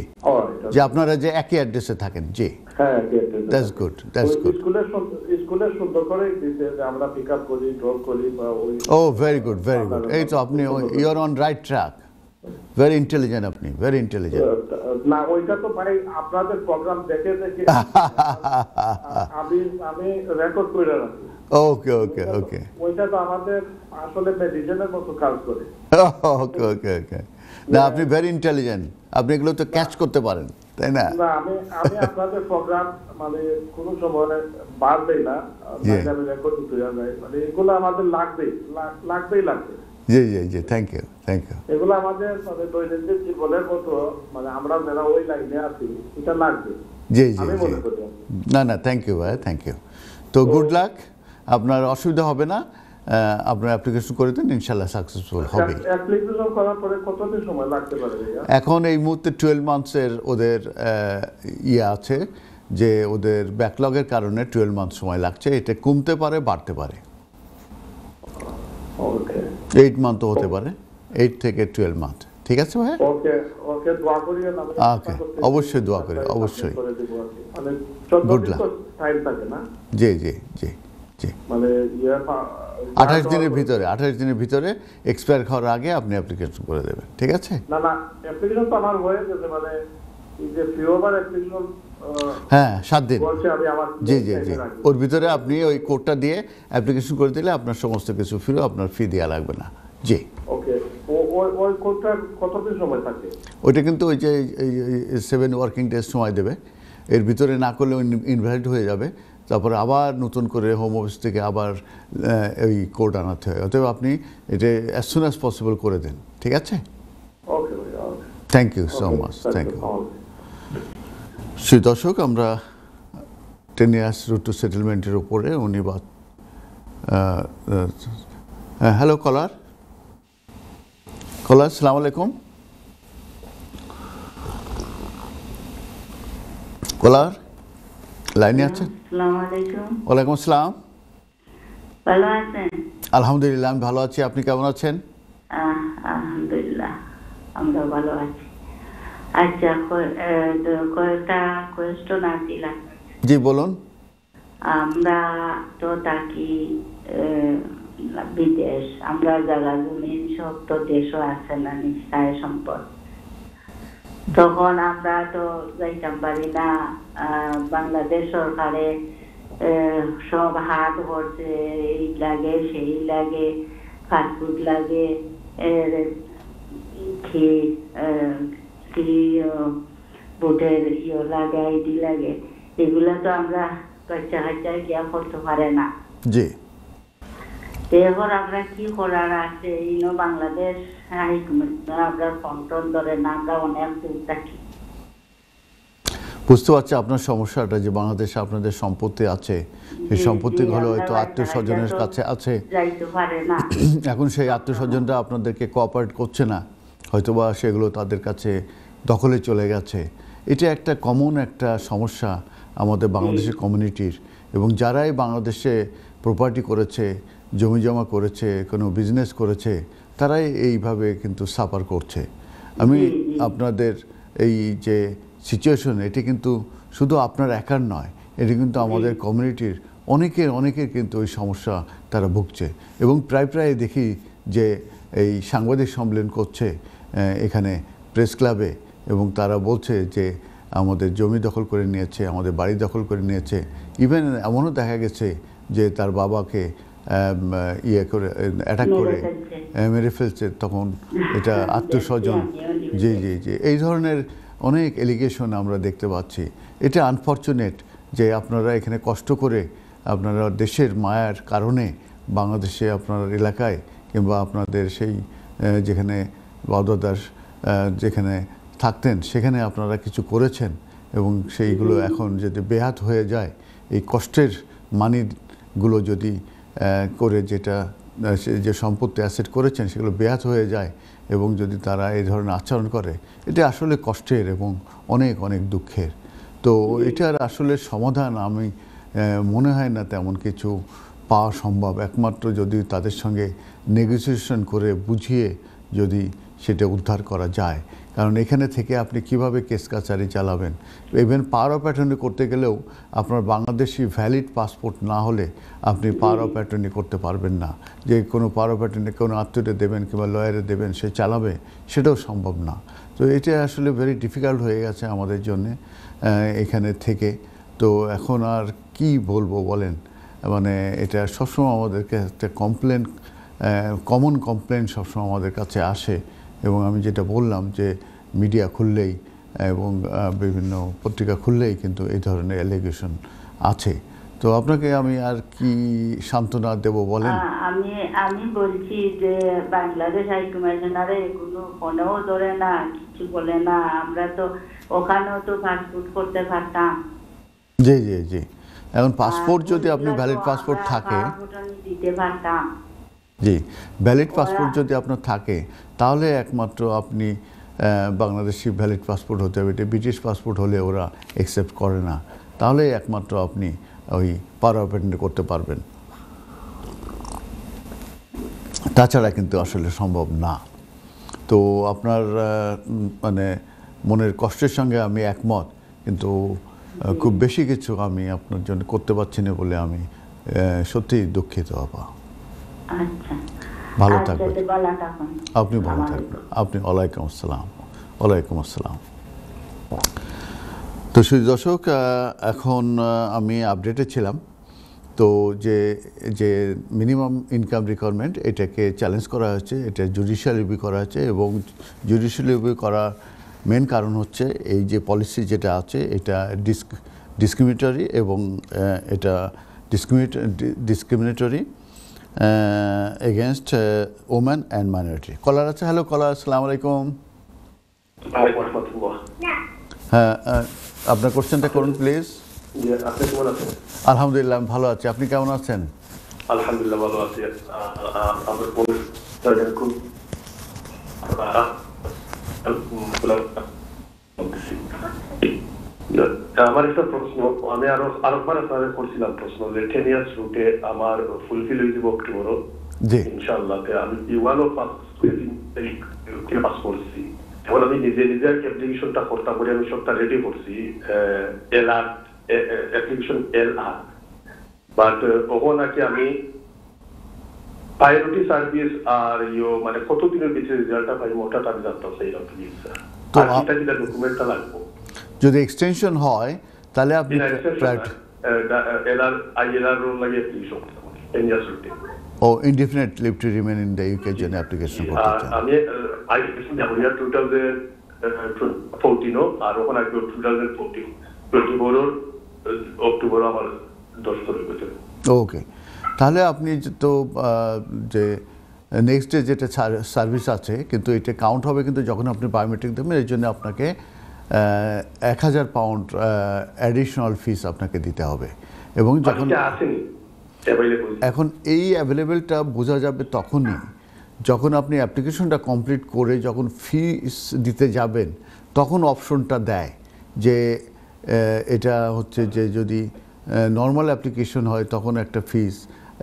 আপনারা যে একই অ্যাড্রেসে থাকেন জি হ্যাঁ গুড গুড স্কুলের করি করি ও ভেরি গুড ভেরি গুড এই তো আপনি you're on right track very intelligent আপনি ভেরি ইন্টেলিজেন্ট না ওইটা তো ভাই মানে আপনাদের প্রোগ্রাম দেখে দেখে [laughs] আমি আমি রেকর্ড করে রাখি ওকে ওকে ওকে ওইটা তো আমাদের আসলে মেডিসিনের মতো কাজ করে ওকে ওকে ওকে না হ্যাঁ। আপনি ভেরি ইন্টেলিজেন্ট আপনি এগুলো তো ক্যাচ করতে পারেন তাই না না আমি আমি আপনাদের প্রোগ্রাম মানে কোন সময় বাদ দেই না রেকর্ড মানে এগুলো আমাদের লাগবে লাগবেই লাগবে জি জি জি থ্যাংক ইউ থ্যাংক ইউ এগুলো আমাদের মানে দৈনন্দিন জীবনের মতো মানে আমরা যারা ওই লাইনে আছি এটা লাগবে জি জি না না থ্যাংক ইউ ভাই থ্যাংক ইউ তো গুড লাক আপনার অসুবিধা হবে না আপনার অ্যাপ্লিকেশন করে দিন ইনশাল্লাহ সাকসেসফুল হবে এখন এই মুহূর্তে টুয়েলভ মান্থসের ওদের ইয়ে আছে যে ওদের ব্যাকলগের কারণে টুয়েলভ মান্থ সময় লাগছে এটা কমতে পারে বাড়তে পারে ওকে 8 মান্থ হতে পারে 8 থেকে 12 মান্থ ঠিক আছে ভাই ওকে ওকে ওকে দোয়া অবশ্যই দোয়া করি অবশ্যই করে দেব মানে গুড লাক জি জি জি জি মানে ইয়া 28 দিনের ভিতরে 28 দিনের ভিতরে এক্সপায়ার হওয়ার আগে আপনি অ্যাপ্লিকেশন করে দেবেন ঠিক আছে না না অ্যাপ্লিকেশন তো আমার হয়ে গেছে মানে এই যে ফিওভার অ্যাপ্লিকেশন হ্যাঁ সাত দিন জি জি জি ওর ভিতরে আপনি ওই কোডটা দিয়ে অ্যাপ্লিকেশন করে দিলে আপনার সমস্ত কিছু ফিরে আপনার ফি দেওয়া লাগবে না জি ওইটা কিন্তু ওই যে সেভেন ওয়ার্কিং ডেজ সময় দেবে এর ভিতরে না করলে ইনভাইট হয়ে যাবে তারপরে আবার নতুন করে হোম অফিস থেকে আবার ওই কোড আনাতে হয় অতএব আপনি এটা অ্যাজ সুন অ্যাজ পসিবল করে দেন ঠিক আছে thank you so much thank you শ্রী দর্শক আমরা টেন ইয়ার্স রুট টু সেটেলমেন্টের উপরে উনি বা হ্যাঁ, হ্যালো কলার কলার সালাম আলাইকুম কলার লাইনে আছেন ওয়ালাইকুম আসসালাম ভালো আছেন আলহামদুলিল্লাহ আমি ভালো আছি আপনি কেমন আছেন আলহামদুলিল্লাহ আমরা ভালো আছি আচ্ছা কয়েকটা কোয়েশ্চন জি বলুন আমরা তো থাকি বিদেশ আমরা জায়গা জমিন সব তো দেশও আছে না নিশ্চয় সম্পদ তখন আমরা তো যাইতাম পারি না বাংলাদেশ সরকারে সব হাত ভরছে এই লাগে সেই লাগে ফাস্টফুড লাগে কি কি ইয়ে লাগে আইডি লাগে এগুলা তো আমরা বাচ্চা হাচ্চা গিয়া করতে পারে না জি আমরা কি করার আছে ইনো বাংলাদেশ আমরা কন্ট্রোল ধরে না আমরা অনেক দূর থাকি বুঝতে পারছি আপনার সমস্যাটা যে বাংলাদেশে আপনাদের সম্পত্তি আছে সেই সম্পত্তি গুলো হয়তো আত্মীয় স্বজনের কাছে আছে এখন সেই আত্মীয় স্বজনরা আপনাদেরকে কোঅপারেট করছে না হয়তোবা সেগুলো তাদের কাছে দখলে চলে গেছে এটা একটা কমন একটা সমস্যা আমাদের বাংলাদেশের কমিউনিটির এবং যারাই বাংলাদেশে প্রপার্টি করেছে জমি জমা করেছে কোনো বিজনেস করেছে তারাই এইভাবে কিন্তু সাফার করছে আমি আপনাদের এই যে সিচুয়েশন এটি কিন্তু শুধু আপনার একার নয় এটি কিন্তু আমাদের কমিউনিটির অনেকের অনেকের কিন্তু ওই সমস্যা তারা ভুগছে এবং প্রায় প্রায় দেখি যে এই সাংবাদিক সম্মেলন করছে এখানে প্রেস ক্লাবে এবং তারা বলছে যে আমাদের জমি দখল করে নিয়েছে আমাদের বাড়ি দখল করে নিয়েছে ইভেন এমনও দেখা গেছে যে তার বাবাকে ইয়ে করে অ্যাটাক করে মেরে ফেলছে তখন এটা [laughs] আত্মস্বজন জি জি জি এই ধরনের অনেক এলিগেশন আমরা দেখতে পাচ্ছি এটা আনফর্চুনেট যে আপনারা এখানে কষ্ট করে আপনারা দেশের মায়ার কারণে বাংলাদেশে আপনার এলাকায় কিংবা আপনাদের সেই যেখানে বাদদাস যেখানে থাকতেন সেখানে আপনারা কিছু করেছেন এবং সেইগুলো এখন যদি বেহাত হয়ে যায় এই কষ্টের মানিগুলো যদি করে যেটা যে সম্পত্তি অ্যাসেট করেছেন সেগুলো বেহাত হয়ে যায় এবং যদি তারা এই ধরনের আচরণ করে এটা আসলে কষ্টের এবং অনেক অনেক দুঃখের তো এটার আসলে সমাধান আমি মনে হয় না তেমন কিছু পাওয়া সম্ভব একমাত্র যদি তাদের সঙ্গে নেগোসিয়েশন করে বুঝিয়ে যদি সেটা উদ্ধার করা যায় কারণ এখানে থেকে আপনি কিভাবে কেস কাচারি চালাবেন ইভেন পাওয়ার অফ অ্যাটর্নি করতে গেলেও আপনার বাংলাদেশি ভ্যালিড পাসপোর্ট না হলে আপনি পাওয়ার অফ অ্যাটর্নি করতে পারবেন না যে কোনো পাওয়ার অফ অ্যাটর্নি কোনো আত্মীয়তে দেবেন কিংবা লয়ারে দেবেন সে চালাবে সেটাও সম্ভব না তো এটা আসলে ভেরি ডিফিকাল্ট হয়ে গেছে আমাদের জন্যে এখানে থেকে তো এখন আর কি বলবো বলেন মানে এটা সবসময় আমাদেরকে একটা কমপ্লেন কমন কমপ্লেন সবসময় আমাদের কাছে আসে এবং আমি যেটা বললাম যে মিডিয়া খুললেই এবং বিভিন্ন পত্রিকা খুললেই কিন্তু এই ধরনের অ্যালিগেশন আছে তো আপনাকে আমি আর কি সান্ত্বনা দেব বলেন আমি আমি বলছি যে বাংলাদেশ হাই কমিশনারে কোনো ফোনেও ধরে না কিছু বলে না আমরা তো ওখানেও তো পাসপোর্ট করতে পারতাম জি জি জি এখন পাসপোর্ট যদি আপনি ভ্যালিড পাসপোর্ট থাকে দিতে পারতাম জি ভ্যালিড পাসপোর্ট যদি আপনার থাকে তাহলে একমাত্র আপনি বাংলাদেশি ভ্যালিড পাসপোর্ট হতে হবে এটা ব্রিটিশ পাসপোর্ট হলে ওরা অ্যাকসেপ্ট করে না তাহলে একমাত্র আপনি ওই পাওয়ার করতে পারবেন তাছাড়া কিন্তু আসলে সম্ভব না তো আপনার মানে মনের কষ্টের সঙ্গে আমি একমত কিন্তু খুব বেশি কিছু আমি আপনার জন্য করতে পারছি না বলে আমি সত্যিই দুঃখিত হবা আচ্ছা। ভালো থাকবেন আপনি ভালো থাকবেন আপনি ওয়ালাইকুম আসসালাম ওয়ালাইকুম আসসালাম তো সেই দর্শক এখন আমি আপডেটে ছিলাম তো যে যে মিনিমাম ইনকাম রিকোয়ারমেন্ট এটাকে চ্যালেঞ্জ করা হয়েছে এটা জুডিশিয়াল রিভিউ করা হয়েছে এবং জুডিশিয়াল রিভিউ করা মেন কারণ হচ্ছে এই যে পলিসি যেটা আছে এটা ডিস্ক ডিসক্রিমিনেটরি এবং এটা discriminatory against women and minority caller আছে হ্যালো কলার আসসালামু আলাইকুম হ্যাঁ আপনার কোশ্চেনটা করুন প্লিজ আলহামদুলিল্লাহ আমি ভালো আছি আপনি কেমন আছেন আলহামদুলিল্লাহ ভালো আছি আমার আমার একটা প্রশ্ন আমি আরো আরেকবার আপনারে করছিলাম প্রশ্ন লেটেনিয়াস রুটে আমার ফুলফিল হয়ে যাব অক্টোবরও জি ইনশাআল্লাহ আমি ইওয়ান অফ পাস করছি এখন আমি নিজে নিজে অ্যাপ্লিকেশনটা করতাম বলে আমি সবটা রেডি করছি এল আর অ্যাপ্লিকেশন এল আর বাট ওহো নাকি আমি প্রায়োরিটি সার্ভিস আর ইয়ো মানে কতদিনের ভিতরে রেজাল্টটা পাইব ওটা আমি জানতাম সেই রকম জিনিসটা আর ডকুমেন্টটা লাগবো যদি এক্সটেনশন হয় তাহলে আপনি ও indefinite leave to remain in the UK জন্য অ্যাপ্লিকেশন করতে চান আমি ওকে তাহলে আপনি তো যে নেক্সট ডে যেটা সার্ভিস আছে কিন্তু এটা কাউন্ট হবে কিন্তু যখন আপনি বায়োমেট্রিক দেবেন এর জন্য আপনাকে এক হাজার পাউন্ড অ্যাডিশনাল ফিস আপনাকে দিতে হবে এবং যখন এখন এই অ্যাভেলেবেলটা বোঝা যাবে তখনই যখন আপনি অ্যাপ্লিকেশনটা কমপ্লিট করে যখন ফিস দিতে যাবেন তখন অপশনটা দেয় যে এটা হচ্ছে যে যদি নর্মাল অ্যাপ্লিকেশন হয় তখন একটা ফিস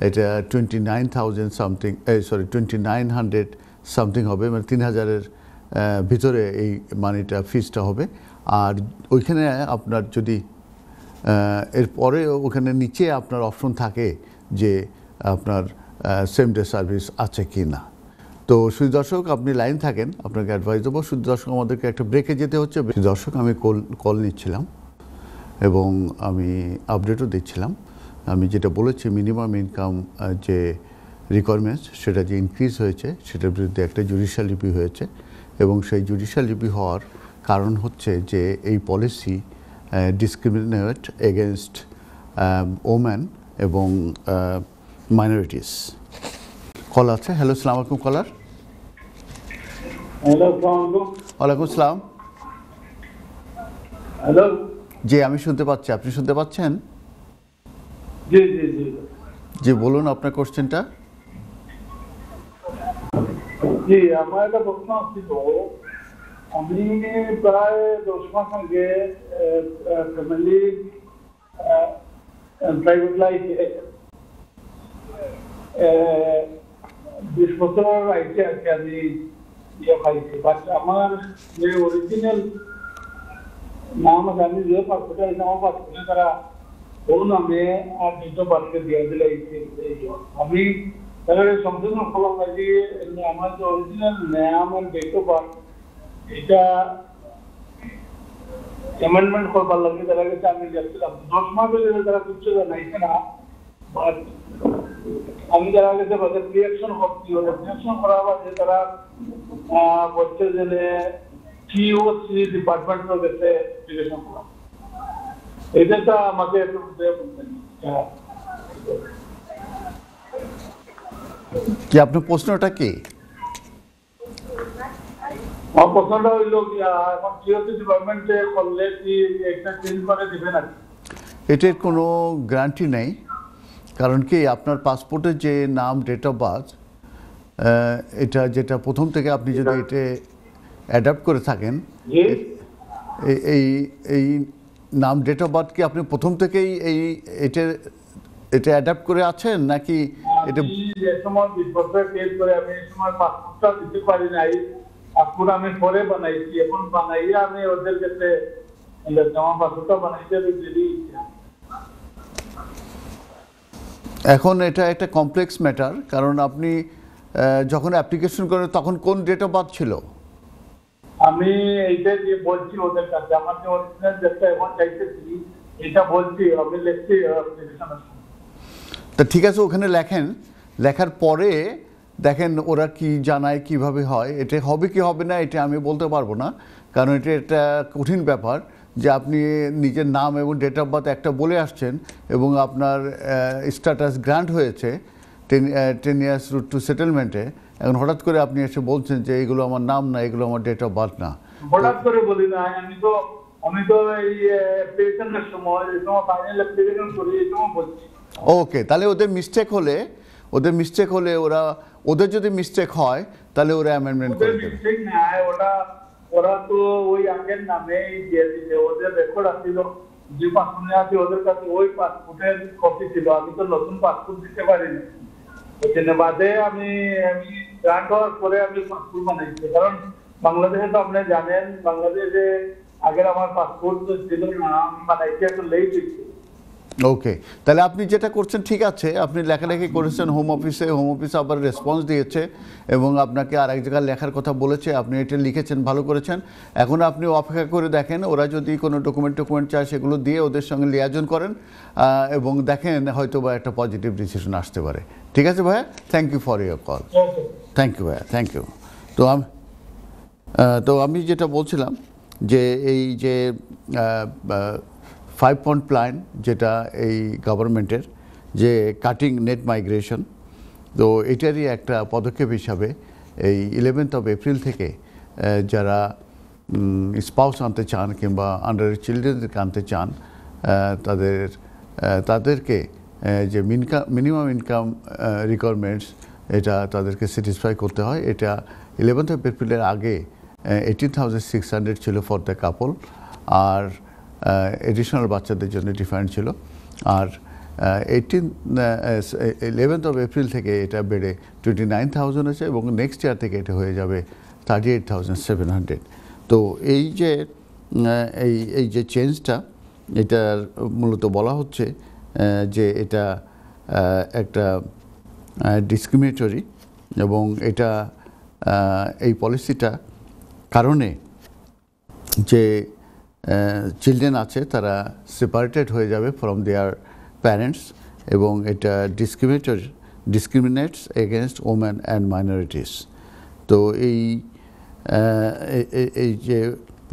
এটা twenty nine thousand something sorry twenty nine hundred something হবে মানে তিন হাজারের ভিতরে এই মানিটা ফিজটা হবে আর ওইখানে আপনার যদি এরপরে ওখানে নিচে আপনার অপশন থাকে যে আপনার সেম ডে সার্ভিস আছে কি না তো সুদর্শক আপনি লাইন থাকেন আপনাকে অ্যাডভাইস দেবো সুদর্শক দর্শক আমাদেরকে একটা ব্রেকে যেতে হচ্ছে দর্শক আমি কল কল নিচ্ছিলাম এবং আমি আপডেটও দিচ্ছিলাম আমি যেটা বলেছি মিনিমাম ইনকাম যে রিকোয়ারমেন্টস সেটা যে ইনক্রিজ হয়েছে সেটার বিরুদ্ধে একটা জুডিশিয়াল রিভিউ হয়েছে এবং সেই জুডিশিয়াল রিভিউ হওয়ার কারণ হচ্ছে যে এই পলিসি ডিসক্রিমিনেট এগেনস্ট ওম্যান এবং মাইনরিটিস কল আছে হ্যালো সালাম আলাইকুম কলার ওয়ালাইকুম সালাম হ্যালো জি আমি শুনতে পাচ্ছি আপনি শুনতে পাচ্ছেন জি বলুন আপনার কোশ্চেনটা জি আমার একটা প্রশ্ন ছিল আমি প্রায় দশ মাস আগে ফ্যামিলি প্রাইভেট লাইফ বিশ বছরের আইসি আর কি আমি ইয়ে পাইছি বাট আমার যে অরিজিনাল নাম আছে আমি যে পাসপোর্টের নাম পাসপোর্টে তারা ও নামে আর দুটো পাসপোর্ট দিয়ে দিলে আমি এবারে সংশোধন করলাম যে আমার যে অরিজিনাল নাম আর ডেট অফ বার্থ এটা অ্যামেন্ডমেন্ট করবার লাগে তারা কাছে আমি যাচ্ছিলাম দশ মাস হয়ে তারা কিছু জানাইছে না বাট আমি তারা কাছে তাদের রিয়াকশন করছি ওদের রিয়াকশন করার বাদে তারা বলছে যে টিওসি ডিপার্টমেন্টের কাছে অ্যাপ্লিকেশন করলাম এটা তো আমাকে একটু বুঝে বলতেন কি আপনার প্রশ্নটা কি এটার কোনো গ্যারান্টি নেই কারণ কি আপনার পাসপোর্টের যে নাম ডেট অফ বার্থ এটা যেটা প্রথম থেকে আপনি যদি এটা অ্যাডাপ্ট করে থাকেন এই এই নাম ডেট অফ বার্থ কি আপনি প্রথম থেকেই এই এটার এটা অ্যাডাপ্ট করে আছেন নাকি এটা যে সময় বিশ বছর কেস করে আমি এই সময় পাসপোর্টটা দিতে পারি নাই পাসপোর্ট আমি পরে বানাইছি এখন বানাইয়া আমি ওদের কাছে জমা পাসপোর্টটা বানাইতে দিদি এখন এটা একটা কমপ্লেক্স ম্যাটার কারণ আপনি যখন অ্যাপ্লিকেশন করেন তখন কোন ডেট অফ বার্থ ছিল আমি এইটা যে বলছি ওদের কাছে আমার যে অরিজিনাল ডেটটা এখন চাইতেছি এটা বলছি আমি লিখছি অ্যাপ্লিকেশনের তা ঠিক আছে ওখানে লেখেন লেখার পরে দেখেন ওরা কি জানায় কিভাবে হয় এটা হবে কি হবে না এটা আমি বলতে পারবো না কারণ এটা একটা কঠিন ব্যাপার যে আপনি নিজের নাম এবং ডেট অফ বার্থ একটা বলে আসছেন এবং আপনার স্ট্যাটাস গ্রান্ট হয়েছে ten ten years route to সেটেলমেন্টে এখন হঠাৎ করে আপনি এসে বলছেন যে এগুলো আমার নাম না এগুলো আমার ডেট অফ বার্থ না হঠাৎ করে বলি না আমি তো আমি তো এই সময় এই সময় ফাইনাল অ্যাপ্লিকেশন করি এই সময় বলছি ওকে তাহলে ওদের মিস্টেক হলে ওদের মিস্টেক হলে ওরা ওদের যদি মিস্টেক হয় তাহলে ওরা অ্যামেন্ডমেন্ট করে দেবে মিস্টেক না ওটা ওরা তো ওই আগের নামে দিয়েছিল ওদের রেকর্ড আছিল যে পাসপোর্ট আছে ওদের কাছে ওই পাসপোর্টের কপি ছিল আমি তো নতুন পাসপোর্ট দিতে পারিনি ওখানে বাদে আমি আমি গ্রান্ট হওয়ার পরে আমি পাসপোর্ট বানাইছি কারণ বাংলাদেশে তো আপনি জানেন বাংলাদেশে আগের আমার পাসপোর্ট তো ছিল না আমি বানাইছি এখন লেট ওকে তাহলে আপনি যেটা করছেন ঠিক আছে আপনি লেখালেখি করেছেন হোম অফিসে হোম অফিসে আবার রেসপন্স দিয়েছে এবং আপনাকে আর এক জায়গায় লেখার কথা বলেছে আপনি এটা লিখেছেন ভালো করেছেন এখন আপনি অপেক্ষা করে দেখেন ওরা যদি কোনো ডকুমেন্ট টকুমেন্ট চায় সেগুলো দিয়ে ওদের সঙ্গে লিয়াজন করেন এবং দেখেন হয়তো বা একটা পজিটিভ ডিসিশন আসতে পারে ঠিক আছে ভাইয়া thank you for your call thank you ভাইয়া থ্যাংক ইউ তো আমি তো আমি যেটা বলছিলাম যে এই যে ফাইভ পয়েন্ট প্ল্যান যেটা এই গভর্নমেন্টের যে কাটিং নেট মাইগ্রেশন তো এটারই একটা পদক্ষেপ হিসাবে এই ইলেভেন্থ অফ এপ্রিল থেকে যারা স্পাউস আনতে চান কিংবা আন্ডার চিলড্রেনদেরকে আনতে চান তাদের তাদেরকে যে মিনকাম মিনিমাম ইনকাম রিকোয়ারমেন্টস এটা তাদেরকে স্যাটিসফাই করতে হয় এটা ইলেভেন্থ অফ এপ্রিলের আগে এইটিন থাউজেন্ড সিক্স হান্ড্রেড ছিল ফর দ্য কাপল আর এডিশনাল বাচ্চাদের জন্য ডিফারেন্ট ছিল আর এইটিন ইলেভেন্থ অফ এপ্রিল থেকে এটা বেড়ে টোয়েন্টি নাইন থাউজেন্ড আছে এবং নেক্সট ইয়ার থেকে এটা হয়ে যাবে thirty eight thousand seven hundred তো এই যে এই এই যে চেঞ্জটা এটার মূলত বলা হচ্ছে যে এটা একটা ডিসক্রিমিনেটরি এবং এটা এই পলিসিটা কারণে যে চিলড্রেন আছে তারা সেপারেটেড হয়ে যাবে ফ্রম দেয়ার প্যারেন্টস এবং এটা discriminator discriminates against women and minorities তো এই এই যে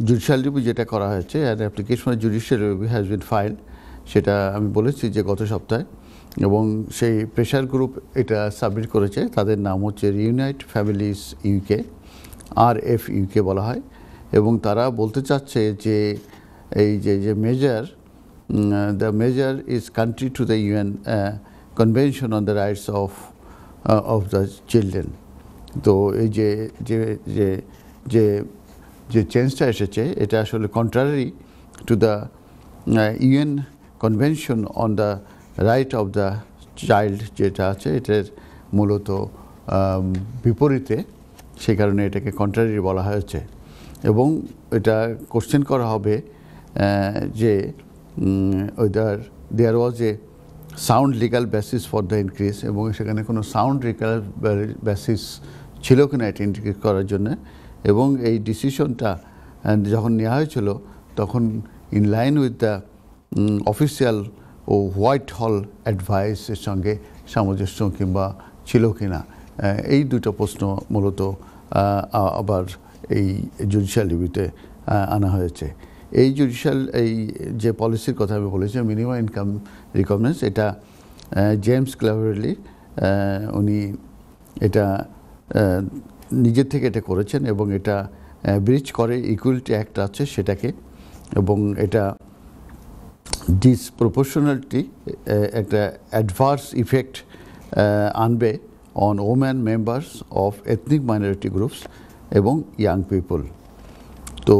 জুডিশিয়াল রিভিউ যেটা করা হয়েছে an application judicial review has been file সেটা আমি বলেছি যে গত সপ্তাহে এবং সেই প্রেশার গ্রুপ এটা সাবমিট করেছে তাদের নাম হচ্ছে reunite families UK R F UK বলা হয় এবং তারা বলতে চাচ্ছে যে এই যে যে measure the measure is contrary to the UN convention on the rights of of the children তো এই যে যে যে যে যে চেঞ্জটা এসেছে এটা আসলে contrary to the UN convention on the right of the child যেটা আছে এটার মূলত বিপরীতে সে কারণে এটাকে কন্ট্রারি বলা হয়েছে এবং এটা কোশ্চেন করা হবে যে ওইটার there was a sound legal basis for the increase এবং সেখানে কোনো সাউন্ড লিগাল বেসিস ছিল কিনা এটা ইনক্রিজ করার জন্য এবং এই ডিসিশনটা যখন নেওয়া হয়েছিল তখন in line with the official ও হোয়াইট হল অ্যাডভাইসের সঙ্গে সামঞ্জস্য কিংবা ছিল কিনা এই দুটো প্রশ্ন মূলত আবার এই জুডিশিয়াল রিভিউতে আনা হয়েছে এই জুডিশিয়াল এই যে পলিসির কথা আমি বলেছি মিনিমাম ইনকাম রিকগনাইজ এটা জেমস ক্লাভারলি উনি এটা নিজের থেকে এটা করেছেন এবং এটা ব্রিজ করে ইকুয়ালিটি অ্যাক্ট আছে সেটাকে এবং এটা ডিসপ্রপোর্শনালটি একটা অ্যাডভার্স ইফেক্ট আনবে on woman members of ethnic minority groups এবং ইয়াং পিপল তো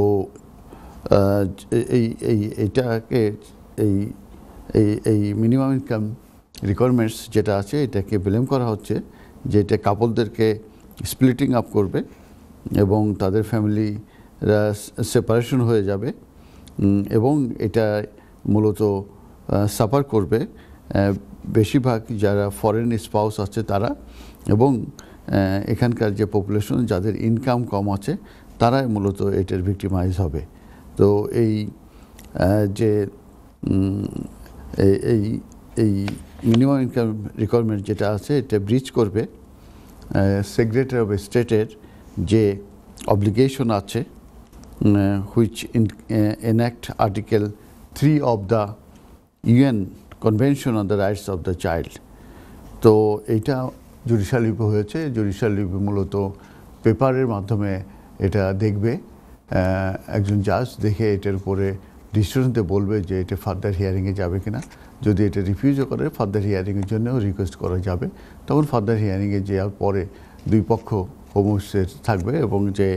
এই এই এটাকে এই এই এই মিনিমাম ইনকাম রিকোয়ারমেন্টস যেটা আছে এটাকে ব্লেম করা হচ্ছে যে এটা কাপলদেরকে স্প্লিটিং আপ করবে এবং তাদের ফ্যামিলি সেপারেশন হয়ে যাবে এবং এটা মূলত সাফার করবে বেশিরভাগ যারা ফরেন স্পাউস আছে তারা এবং এখানকার যে পপুলেশন যাদের ইনকাম কম আছে তারাই মূলত এটার ভিক্টিমাইজ হবে তো এই যে এই এই মিনিমাম ইনকাম রিকোয়ারমেন্ট যেটা আছে এটা ব্রিচ করবে সেক্রেটারি অফ স্টেটের যে অবলিগেশন আছে which enact article three of the UN convention on the rights of the child তো এইটা জুডিশিয়াল রিভিউ হয়েছে জুডিশিয়াল লিপি মূলত পেপারের মাধ্যমে এটা দেখবে একজন জাজ দেখে এটার উপরে ডিসিশনতে বলবে যে এটা ফার্দার হিয়ারিংয়ে যাবে কিনা যদি এটা রিফিউজও করে ফার্দার হিয়ারিংয়ের জন্যও রিকোয়েস্ট করা যাবে তখন ফার্দার হিয়ারিংয়ে যাওয়ার পরে দুই পক্ষ হোমস্টেট থাকবে এবং যে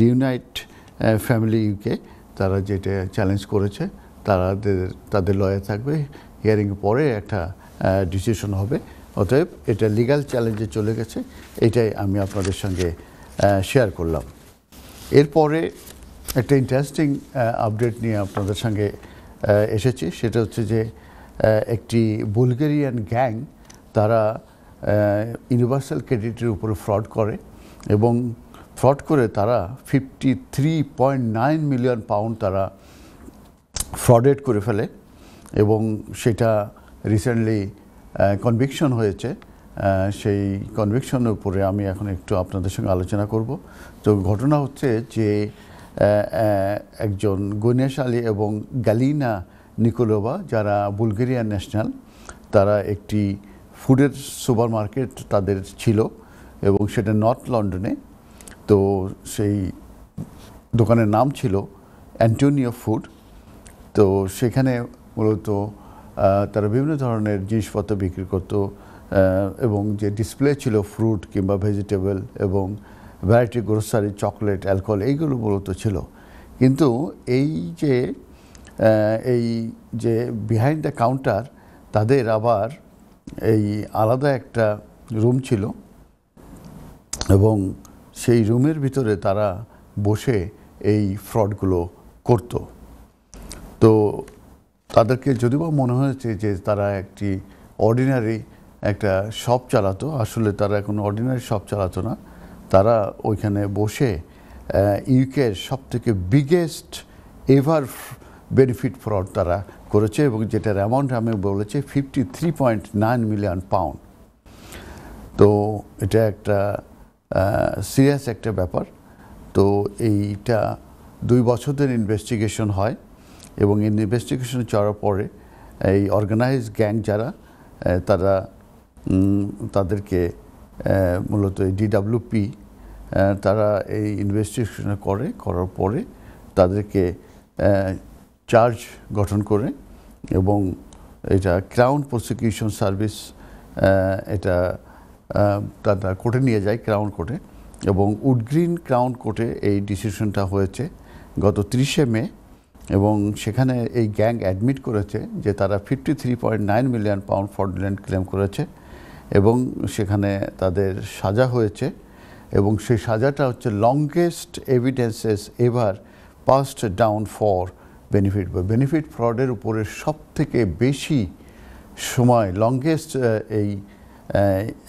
রিউনাইট ফ্যামিলি ইউকে তারা যেটা চ্যালেঞ্জ করেছে তারা তাদের লয়ার থাকবে হিয়ারিং পরে একটা ডিসিশন হবে অতএব এটা লিগাল চ্যালেঞ্জে চলে গেছে এটাই আমি আপনাদের সঙ্গে শেয়ার করলাম এরপরে একটা ইন্টারেস্টিং আপডেট নিয়ে আপনাদের সঙ্গে এসেছি সেটা হচ্ছে যে একটি বুলগেরিয়ান গ্যাং তারা ইউনিভার্সাল ক্রেডিটের উপরে ফ্রড করে এবং ফ্রড করে তারা fifty three point nine million pound তারা ফ্রডেড করে ফেলে এবং সেটা রিসেন্টলি কনভিকশন হয়েছে সেই কনভিকশনের উপরে আমি এখন একটু আপনাদের সঙ্গে আলোচনা করব তো ঘটনা হচ্ছে যে একজন আলী এবং গালিনা নিকোলোভা যারা বুলগেরিয়ান ন্যাশনাল তারা একটি ফুডের সুপার মার্কেট তাদের ছিল এবং সেটা নর্থ লন্ডনে তো সেই দোকানের নাম ছিল অ্যান্টোনিও ফুড তো সেখানে মূলত তারা বিভিন্ন ধরনের জিনিসপত্র বিক্রি করত এবং যে ডিসপ্লে ছিল ফ্রুট কিংবা ভেজিটেবল এবং ভ্যারাইটি গ্রোসারি চকলেট অ্যালকোহল এইগুলো মূলত ছিল কিন্তু এই যে এই যে বিহাইন্ড দ্য কাউন্টার তাদের আবার এই আলাদা একটা রুম ছিল এবং সেই রুমের ভিতরে তারা বসে এই ফ্রডগুলো করত তো তাদেরকে যদিও মনে হয়েছে যে তারা একটি অর্ডিনারি একটা শপ চালাতো আসলে তারা এখন অর্ডিনারি শপ চালাতো না তারা ওইখানে বসে ইউকের সব থেকে বিগেস্ট এভার বেনিফিট ফ্রড তারা করেছে এবং যেটার অ্যামাউন্ট আমি বলেছি fifty three point nine million pound তো এটা একটা সিরিয়াস একটা ব্যাপার তো এইটা দুই বছরের ইনভেস্টিগেশন হয় এবং ইনভেস্টিগেশন চড়ার পরে এই অর্গানাইজ গ্যাং যারা তারা তাদেরকে মূলত এই ডিডাব্লিউপি তারা এই ইনভেস্টিগেশন করে করার পরে তাদেরকে চার্জ গঠন করে এবং এটা ক্রাউন প্রসিকিউশন সার্ভিস এটা তারা কোর্টে নিয়ে যায় ক্রাউন কোর্টে এবং উডগ্রিন ক্রাউন কোর্টে এই ডিসিশনটা হয়েছে গত তিরিশে মে এবং সেখানে এই গ্যাং অ্যাডমিট করেছে যে তারা fifty three point nine million pound fraudulent claim করেছে এবং সেখানে তাদের সাজা হয়েছে এবং সেই সাজাটা হচ্ছে longest evidences ever passed down for benefit বা বেনিফিট ফ্রডের উপরে সব থেকে বেশি সময় লংগেস্ট এই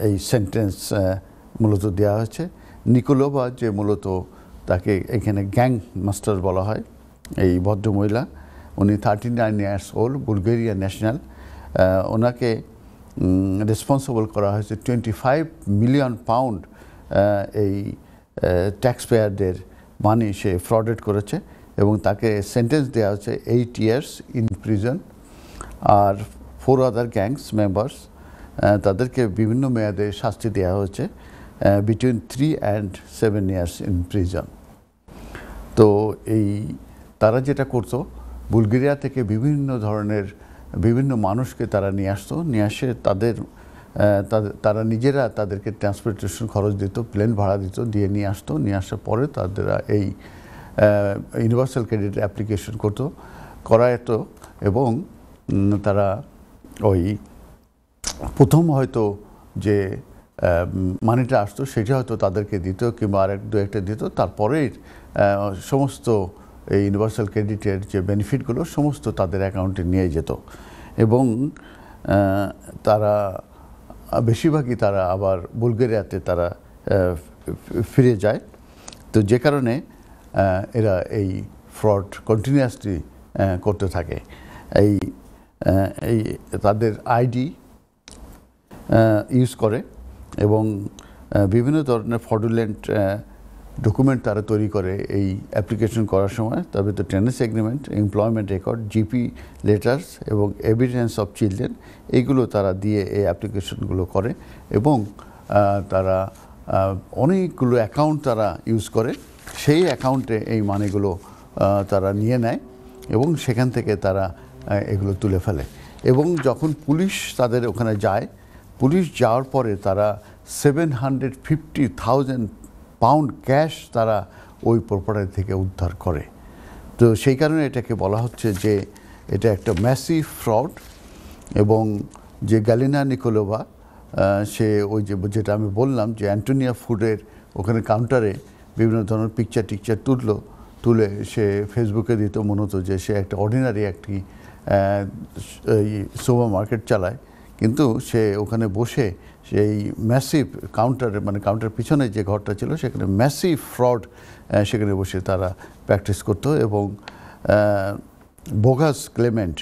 এই সেন্টেন্স মূলত দেওয়া হয়েছে নিকোলোবা যে মূলত তাকে এখানে গ্যাং মাস্টার বলা হয় এই ভদ্রমহিলা উনি thirty nine years old Bulgaria national ওনাকে রেসপন্সিবল করা হয়েছে টোয়েন্টি ফাইভ মিলিয়ন পাউন্ড এই ট্যাক্স পেয়ারদের মানি সে ফ্রডেড করেছে এবং তাকে সেন্টেন্স দেওয়া হয়েছে এইট ইয়ার্স ইন প্রিজন আর ফোর আদার গ্যাংস মেম্বার্স তাদেরকে বিভিন্ন মেয়াদে শাস্তি দেওয়া হয়েছে between three and seven years in prison তো এই তারা যেটা করতো বুলগেরিয়া থেকে বিভিন্ন ধরনের বিভিন্ন মানুষকে তারা নিয়ে আসতো নিয়ে আসে তাদের তারা নিজেরা তাদেরকে ট্রান্সপোর্টেশন খরচ দিত প্লেন ভাড়া দিত দিয়ে নিয়ে আসতো নিয়ে আসার পরে তাদের এই ইউনিভার্সাল ক্রেডিট অ্যাপ্লিকেশন করতো যেত এবং তারা ওই প্রথম হয়তো যে মানিটা আসতো সেটা হয়তো তাদেরকে দিত কিংবা আরেক দু একটা দিত তারপরে সমস্ত এই ইউনিভার্সাল ক্রেডিটের যে বেনিফিটগুলো সমস্ত তাদের অ্যাকাউন্টে নিয়ে যেত এবং তারা বেশিরভাগই তারা আবার বুলগেরিয়াতে তারা ফিরে যায় তো যে কারণে এরা এই ফ্রড কন্টিনিউয়াসলি করতে থাকে এই এই তাদের আইডি ইউজ করে এবং বিভিন্ন ধরনের ফডুলেন্ট ডকুমেন্ট তারা তৈরি করে এই অ্যাপ্লিকেশন করার সময় তবে তো tenancy agreement employment record GP letters এবং এভিডেন্স অফ চিলড্রেন এইগুলো তারা দিয়ে এই অ্যাপ্লিকেশনগুলো করে এবং তারা অনেকগুলো অ্যাকাউন্ট তারা ইউজ করে সেই অ্যাকাউন্টে এই মানিগুলো তারা নিয়ে নেয় এবং সেখান থেকে তারা এগুলো তুলে ফেলে এবং যখন পুলিশ তাদের ওখানে যায় পুলিশ যাওয়ার পরে তারা seven hundred fifty thousand pound cash তারা ওই প্রপার্টি থেকে উদ্ধার করে তো সেই কারণে এটাকে বলা হচ্ছে যে এটা একটা ম্যাসিভ ফ্রড এবং যে গ্যালিনা নিকোলোভা সে ওই যে যেটা আমি বললাম যে অ্যান্টোনিয়া ফুডের ওখানে কাউন্টারে বিভিন্ন ধরনের পিকচার টিকচার তুললো তুলে সে ফেসবুকে দিত মনত যে সে একটা অর্ডিনারি একটি সুপার মার্কেট চালায় কিন্তু সে ওখানে বসে সেই ম্যাসিভ কাউন্টার মানে কাউন্টার পিছনে যে ঘরটা ছিল সেখানে ম্যাসিভ ফ্রড সেখানে বসে তারা প্র্যাকটিস করত এবং বোগাস ক্লেমেন্ট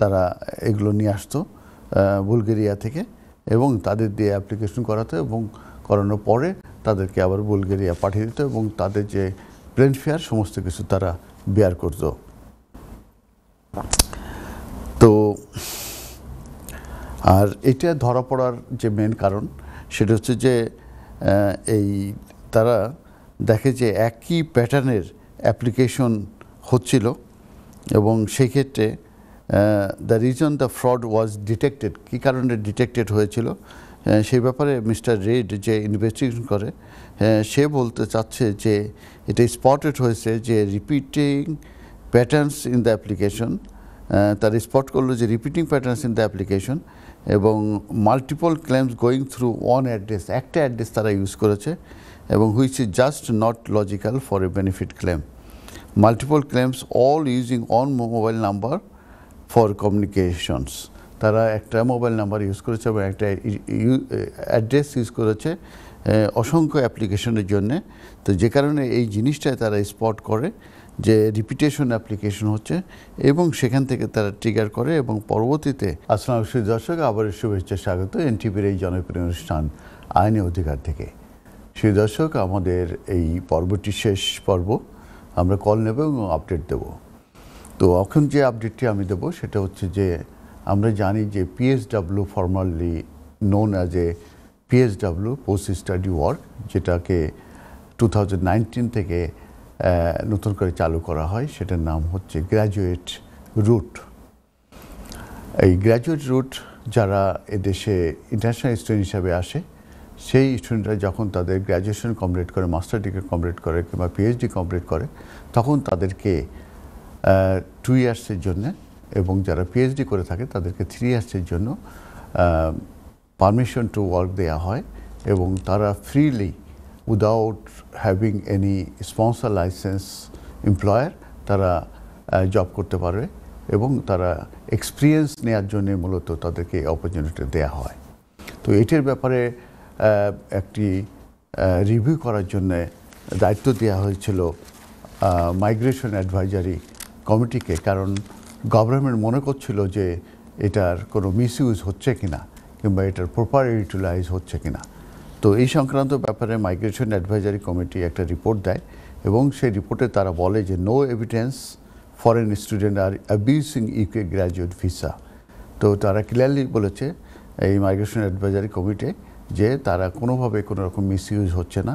তারা এগুলো নিয়ে আসতো বুলগেরিয়া থেকে এবং তাদের দিয়ে অ্যাপ্লিকেশন করাতো এবং করানোর পরে তাদেরকে আবার বুলগেরিয়া পাঠিয়ে দিত এবং তাদের যে প্লেন ফেয়ার সমস্ত কিছু তারা বেয়ার করতো আর এটা ধরা পড়ার যে মেন কারণ সেটা হচ্ছে যে এই তারা দেখে যে একই প্যাটার্নের অ্যাপ্লিকেশন হচ্ছিল এবং সেই ক্ষেত্রে the reason the fraud was detected কী কারণে ডিটেক্টেড হয়েছিল সেই ব্যাপারে মিস্টার রেড যে ইনভেস্টিগেশন করে সে বলতে চাচ্ছে যে এটা স্পটেড হয়েছে যে repeating patterns in the application তার স্পট করলো যে repeating patterns in the application এবং multiple claims going through one address একটা অ্যাড্রেস তারা ইউজ করেছে এবং which is just not logical for a benefit claim multiple claims all using one mobile number for communications তারা একটা mobile number use করেছে এবং একটা অ্যাড্রেস ইউজ করেছে অসংখ্য অ্যাপ্লিকেশনের জন্যে তো যে কারণে এই জিনিসটা তারা স্পট করে যে রিপিটেশন অ্যাপ্লিকেশন হচ্ছে এবং সেখান থেকে তারা ট্রিগার করে এবং পরবর্তীতে আসসালাম দর্শক আবার শুভেচ্ছা স্বাগত এনটিভির এই জনপ্রিয় অনুষ্ঠান আইনি অধিকার থেকে সেই দর্শক আমাদের এই পর্বটি শেষ পর্ব আমরা কল নেব এবং আপডেট দেব তো এখন যে আপডেটটি আমি দেব সেটা হচ্ছে যে আমরা জানি যে PSW formerly known as a PSW post study work যেটাকে টু থেকে নতুন করে চালু করা হয় সেটার নাম হচ্ছে গ্র্যাজুয়েট রুট এই গ্র্যাজুয়েট রুট যারা এদেশে ইন্টারন্যাশনাল স্টুডেন্ট হিসাবে আসে সেই স্টুডেন্টরা যখন তাদের গ্র্যাজুয়েশন কমপ্লিট করে মাস্টার ডিগ্রি কমপ্লিট করে কিংবা পিএইচডি কমপ্লিট করে তখন তাদেরকে টু ইয়ার্সের জন্য এবং যারা পিএইচডি করে থাকে তাদেরকে থ্রি ইয়ার্সের জন্য পারমিশন টু ওয়ার্ক দেওয়া হয় এবং তারা freely without having any sponsor licence employer তারা জব করতে পারবে এবং তারা এক্সপিরিয়েন্স নেওয়ার জন্য মূলত তাদেরকে অপরচুনিটি দেয়া হয় তো এটির ব্যাপারে একটি রিভিউ করার জন্যে দায়িত্ব দেওয়া হয়েছিল মাইগ্রেশন অ্যাডভাইজারি কমিটিকে কারণ গভর্নমেন্ট মনে করছিল যে এটার কোনো মিসইউজ হচ্ছে কি না কিংবা এটার প্রপার ইউটিলাইজ হচ্ছে কি না তো এই সংক্রান্ত ব্যাপারে মাইগ্রেশন অ্যাডভাইজারি কমিটি একটা রিপোর্ট দেয় এবং সেই রিপোর্টে তারা বলে যে no evidence foreign student are abusing UK graduate visa তো তারা ক্লিয়ারলি বলেছে এই মাইগ্রেশন অ্যাডভাইজারি কমিটি যে তারা কোনোভাবে কোনো রকম মিসইউজ হচ্ছে না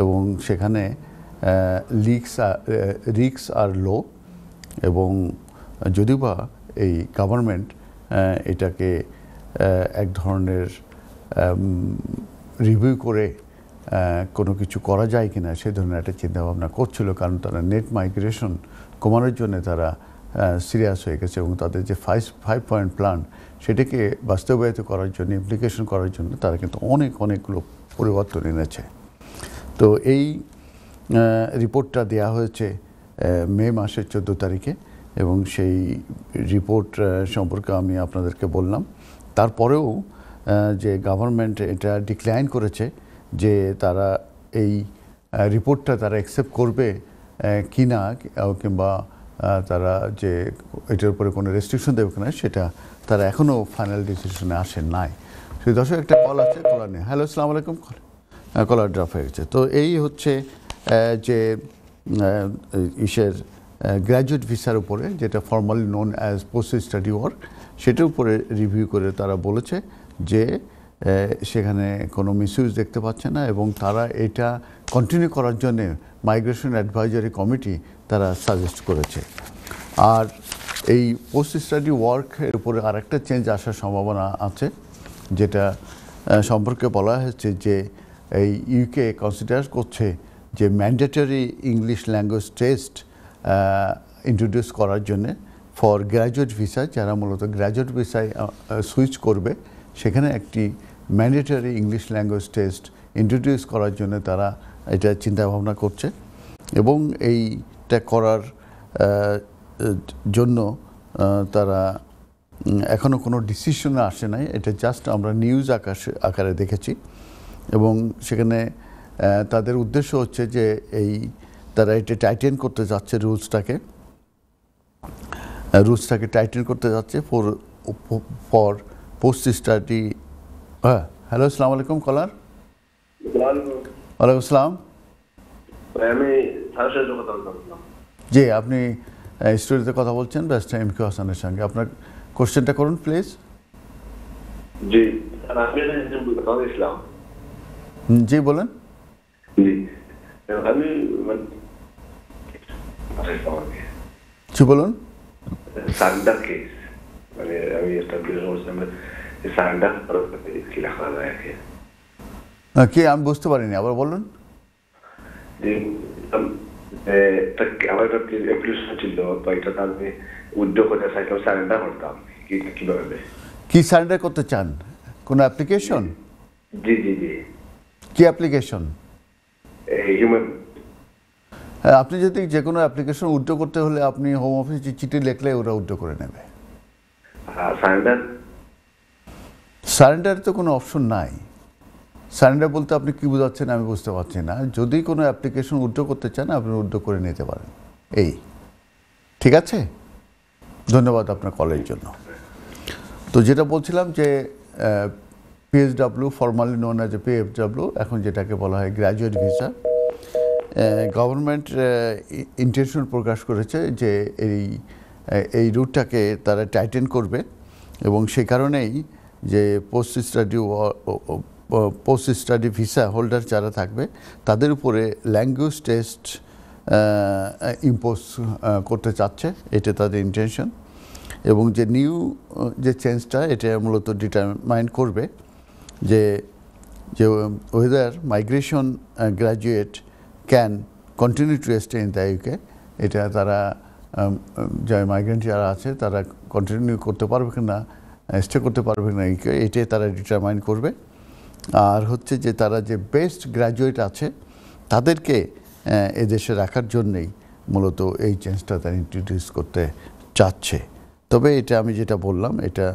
এবং সেখানে লিক্স রিক্স আর লো এবং যদিও বা এই গভর্নমেন্ট এটাকে এক ধরনের রিভিউ করে কোনো কিছু করা যায় কি না সে ধরনের একটা চিন্তাভাবনা করছিল কারণ তারা নেট মাইগ্রেশন কমানোর জন্য তারা সিরিয়াস হয়ে গেছে এবং তাদের যে ফাইভ ফাইভ পয়েন্ট প্ল্যান সেটাকে বাস্তবায়িত করার জন্য ইমপ্লিকেশন করার জন্য তারা কিন্তু অনেক অনেকগুলো পরিবর্তন এনেছে তো এই রিপোর্টটা দেয়া হয়েছে মে মাসের চোদ্দো তারিখে এবং সেই রিপোর্ট সম্পর্কে আমি আপনাদেরকে বললাম তারপরেও যে গভর্নমেন্ট এটা ডিক্লাইন করেছে যে তারা এই রিপোর্টটা তারা অ্যাকসেপ্ট করবে কি না কিংবা তারা যে এটার উপরে কোনো রেস্ট্রিকশন দেবে কিনা সেটা তারা এখনও ফাইনাল ডিসিশনে আসে নাই সেই দর্শক একটা কল আছে কলার নিয়ে হ্যালো আসসালামু আলাইকুম কলার ড্রপ হয়ে গেছে তো এই হচ্ছে যে ইসের গ্র্যাজুয়েট ভিসার উপরে যেটা formerly known as post study work সেটার উপরে রিভিউ করে তারা বলেছে যে সেখানে কোনো মিসইউজ দেখতে পাচ্ছে না এবং তারা এটা কন্টিনিউ করার জন্য মাইগ্রেশন অ্যাডভাইজারি কমিটি তারা সাজেস্ট করেছে আর এই পোস্ট স্টাডি ওয়ার্কের উপরে আরেকটা চেঞ্জ আসার সম্ভাবনা আছে যেটা সম্পর্কে বলা হয়েছে যে এই ইউকে কনসিডার করছে যে mandatory English language test introduce করার জন্যে ফর গ্র্যাজুয়েট ভিসা যারা মূলত গ্র্যাজুয়েট ভিসায় সুইচ করবে সেখানে একটি mandatory English language test introduce করার জন্য তারা এটা চিন্তাভাবনা করছে এবং এইটা করার জন্য তারা এখনও কোনো ডিসিশনে আসে নাই এটা জাস্ট আমরা নিউজ আকাশে আকারে দেখেছি এবং সেখানে তাদের উদ্দেশ্য হচ্ছে যে এই তারা এটা টাইটেন করতে যাচ্ছে রুলসটাকে রুলসটাকে টাইটেন করতে যাচ্ছে ফর ফর পোস্ট স্টাডি হ্যাঁ হ্যালো আসসালামু আলাইকুম কলার ওয়ালাইকুম আসসালাম আমি জি আপনি স্টুডিওতে কথা বলছেন ব্যস্ত এম কিউ হাসানের সঙ্গে আপনার কোশ্চেনটা করুন প্লিজ জি জি বলেন জি আমি জি বলুন সান্ডার কেস কি লেখা করতে চান কোনো অ্যাপ্লিকেশন জি জি জি কি অ্যাপ্লিকেশন হিউম্যান আপনি যদি যে কোনো অ্যাপ্লিকেশন উদ্যোগ করতে হলে আপনি হোম অফিসে চিঠি লিখলে ওরা উদ্যোগ করে নেবে সারেন্ডার সারেন্ডার তো কোনো অপশন নাই সারেন্ডার বলতে আপনি কী বোঝাচ্ছেন আমি বুঝতে পারছি না যদি কোনো অ্যাপ্লিকেশন উড্ড করতে চান আপনি উড্ড করে নিতে পারেন এই ঠিক আছে ধন্যবাদ আপনার কলের জন্য তো যেটা বলছিলাম যে PSW formerly known as a PSW এখন যেটাকে বলা হয় গ্র্যাজুয়েট ভিসা গভর্নমেন্ট ইন্টেনশন প্রকাশ করেছে যে এই এই রুটটাকে তারা টাইটেন করবে এবং সে কারণেই যে post study post study visa holder যারা থাকবে তাদের উপরে ল্যাঙ্গুয়েজ টেস্ট ইম্পোজ করতে চাচ্ছে এটা তাদের ইন্টেনশন এবং যে নিউ যে চেঞ্জটা এটা মূলত ডিটারমাইন করবে যে যে whether migration graduate can continue to stay in the UK এটা তারা যারা মাইগ্রেন্ট যারা আছে তারা কন্টিনিউ করতে পারবে কি না স্টে করতে পারবে কি না এটাই তারা ডিটারমাইন করবে আর হচ্ছে যে তারা যে বেস্ট গ্র্যাজুয়েট আছে তাদেরকে এদেশে রাখার জন্যেই মূলত এই চেঞ্জটা তারা ইন্ট্রোডিউস করতে চাচ্ছে তবে এটা আমি যেটা বললাম এটা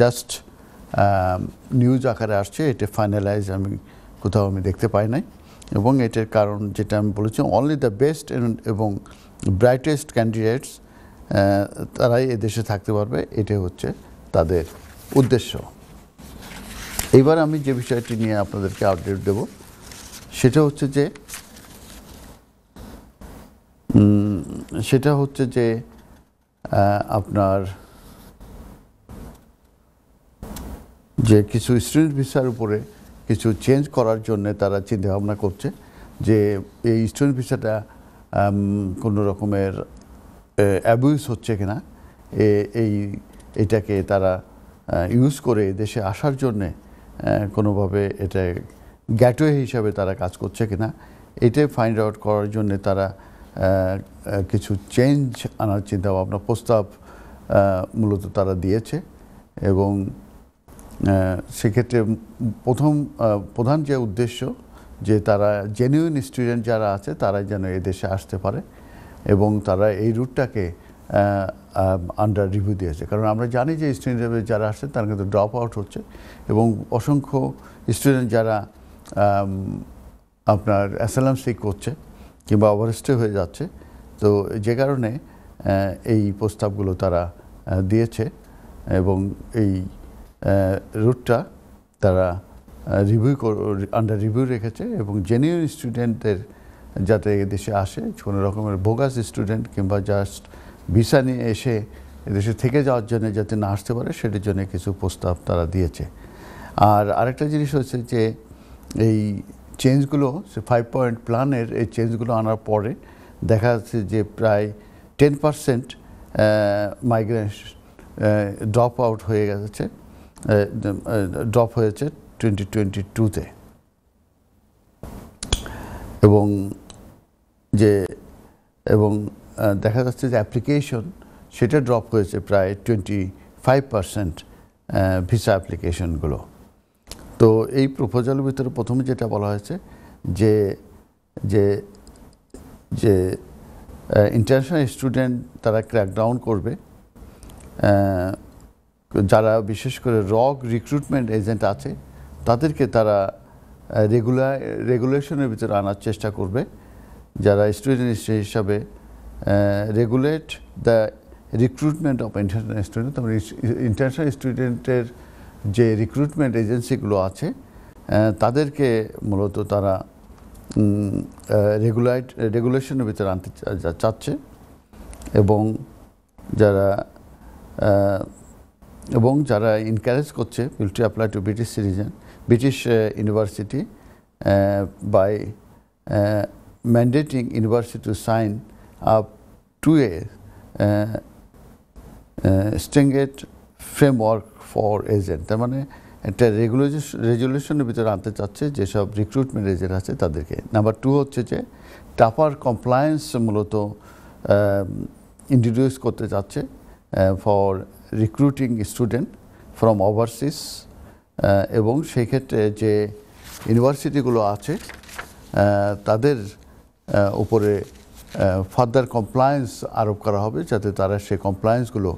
জাস্ট নিউজ আকারে আসছে এটা ফাইনালাইজ আমি কোথাও আমি দেখতে পাই নাই এবং এটার কারণ যেটা আমি বলেছি অনলি দ্য বেস্ট এবং ব্রাইটেস্ট ক্যান্ডিডেটস তারাই এদেশে থাকতে পারবে এটাই হচ্ছে তাদের উদ্দেশ্য এবার আমি যে বিষয়টি নিয়ে আপনাদেরকে আপডেট দেব সেটা হচ্ছে যে সেটা হচ্ছে যে আপনার যে কিছু স্টুডেন্ট ভিসার উপরে কিছু চেঞ্জ করার জন্য তারা চিন্তাভাবনা করছে যে এই স্টুডেন্ট ভিসাটা কোনো রকমের অ্যাবিউজ হচ্ছে কিনা এই এটাকে তারা ইউজ করে দেশে আসার জন্যে কোনোভাবে এটা গ্যাটওয়ে হিসাবে তারা কাজ করছে কিনা এটাই ফাইন্ড আউট করার জন্যে তারা কিছু চেঞ্জ আনার চিন্তা ভাবনা প্রস্তাব মূলত তারা দিয়েছে এবং সেক্ষেত্রে প্রথম প্রধান যে উদ্দেশ্য যে তারা জেনুইন স্টুডেন্ট যারা আছে তারাই যেন এদেশে আসতে পারে এবং তারা এই রুটটাকে আন্ডার রিভিউ দিয়েছে কারণ আমরা জানি যে স্টুডেন্ট যারা আসছে তারা কিন্তু ড্রপ আউট হচ্ছে এবং অসংখ্য স্টুডেন্ট যারা আপনার অ্যাসালাম সিক করছে কিংবা অভারস্টে হয়ে যাচ্ছে তো যে কারণে এই প্রস্তাবগুলো তারা দিয়েছে এবং এই রুটটা তারা রিভিউ আন্ডার রিভিউ রেখেছে এবং জেনিউন স্টুডেন্টদের যাতে এদেশে আসে কোনো রকমের বোগাস স্টুডেন্ট কিংবা জাস্ট ভিসা নিয়ে এসে এদেশে থেকে যাওয়ার জন্য যাতে না আসতে পারে সেটির জন্য কিছু প্রস্তাব তারা দিয়েছে আর আরেকটা জিনিস হচ্ছে যে এই চেঞ্জগুলো সে ফাইভ পয়েন্ট প্ল্যানের এই চেঞ্জগুলো আনার পরে দেখা যাচ্ছে যে প্রায় ten percent migrant drop out হয়ে গেছে ড্রপ হয়েছে টোয়েন্টি টোয়েন্টি টুতে এবং যে এবং দেখা যাচ্ছে যে অ্যাপ্লিকেশন সেটা ড্রপ হয়েছে প্রায় টোয়েন্টি ফাইভ পারসেন্ট ভিসা অ্যাপ্লিকেশনগুলো তো এই প্রপোজালের ভিতরে প্রথমে যেটা বলা হয়েছে যে যে যে ইন্টারন্যাশনাল স্টুডেন্ট তারা ক্র্যাকডাউন করবে যারা বিশেষ করে রক রিক্রুটমেন্ট এজেন্ট আছে তাদেরকে তারা রেগুলার রেগুলেশনের ভিতরে আনার চেষ্টা করবে যারা স্টুডেন্ট হিসাবে regulate the recruitment of international student তারপরে ইন্টারন্যাশনাল স্টুডেন্টের যে রিক্রুটমেন্ট এজেন্সিগুলো আছে তাদেরকে মূলত তারা রেগুলাইট রেগুলেশনের ভিতরে আনতে চাচ্ছে এবং যারা এবং যারা এনকারেজ করছে will to apply to British citizen British uh, University uh, by uh, mandating university to sign up to a standard framework for agent তার মানে একটা রেগুলেশন রেজুলেশনের ভিতরে আনতে চাচ্ছে যেসব রিক্রুটমেন্ট এজেন্ট আছে তাদেরকে নাম্বার টু হচ্ছে যে টাপার কমপ্লায়েন্স মূলত ইন্ট্রোডিউস um, করতে চাচ্ছে for recruiting student from overseas এবং সেই ক্ষেত্রে যে ইউনিভার্সিটিগুলো আছে তাদের উপরে ফার্দার কমপ্লায়েন্স আরোপ করা হবে যাতে তারা সে কমপ্লায়েন্সগুলো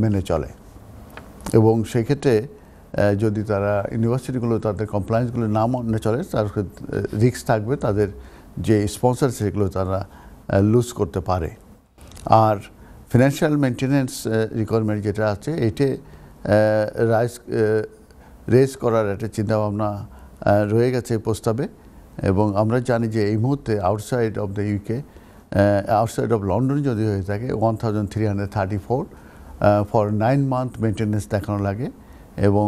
মেনে চলে এবং সেক্ষেত্রে যদি তারা ইউনিভার্সিটিগুলো তাদের কমপ্লায়েন্সগুলো না মেনে চলে তার রিক্স থাকবে তাদের যে স্পন্সার সেগুলো তারা লুজ করতে পারে আর ফিনান্সিয়াল মেনটেন্যান্স রিকোয়ারমেন্ট যেটা আছে এতে রাইস রেস করার একটা চিন্তাভাবনা রয়ে গেছে প্রস্তাবে এবং আমরা জানি যে এই মুহূর্তে outside of the UK outside of London যদি হয়ে থাকে one thousand three hundred thirty four for nine month maintenance দেখানো লাগে এবং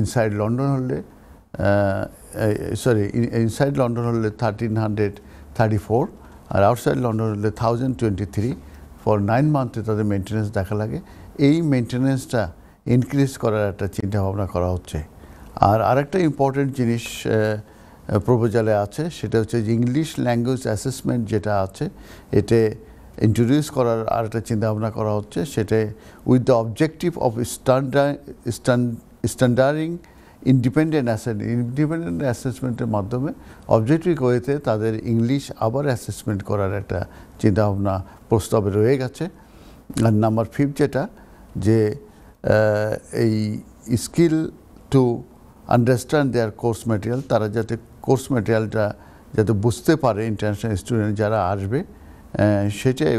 ইনসাইড লন্ডন হলে সরি ইনসাইড লন্ডন হলে থার্টিন হান্ড্রেড থার্টি ফোর আর আউটসাইড লন্ডন হলে thousand twenty three for nine মান্থে তাদের মেনটেন্যান্স দেখা লাগে এই মেনটেন্যান্সটা ইনক্রিজ করার একটা চিন্তা ভাবনা করা হচ্ছে আর আরেকটা ইম্পর্টেন্ট জিনিস প্রপোজালে আছে সেটা হচ্ছে যে ইংলিশ ল্যাঙ্গুয়েজ অ্যাসেসমেন্ট যেটা আছে এতে ইন্ট্রোডিউস করার আর একটা চিন্তাভাবনা করা হচ্ছে সেটা with the objective of standardising independent assent independent অ্যাসেসমেন্টের মাধ্যমে অবজেক্টিভ ওয়েতে তাদের ইংলিশ আবার অ্যাসেসমেন্ট করার একটা চিন্তাভাবনা প্রস্তাবে রয়ে গেছে আর নাম্বার ফিফ যেটা যে এই skill to understand their course material তারা যাতে কোর্স মেটেরিয়ালটা যাতে বুঝতে পারে ইন্টারন্যাশনাল স্টুডেন্ট যারা আসবে সেটাই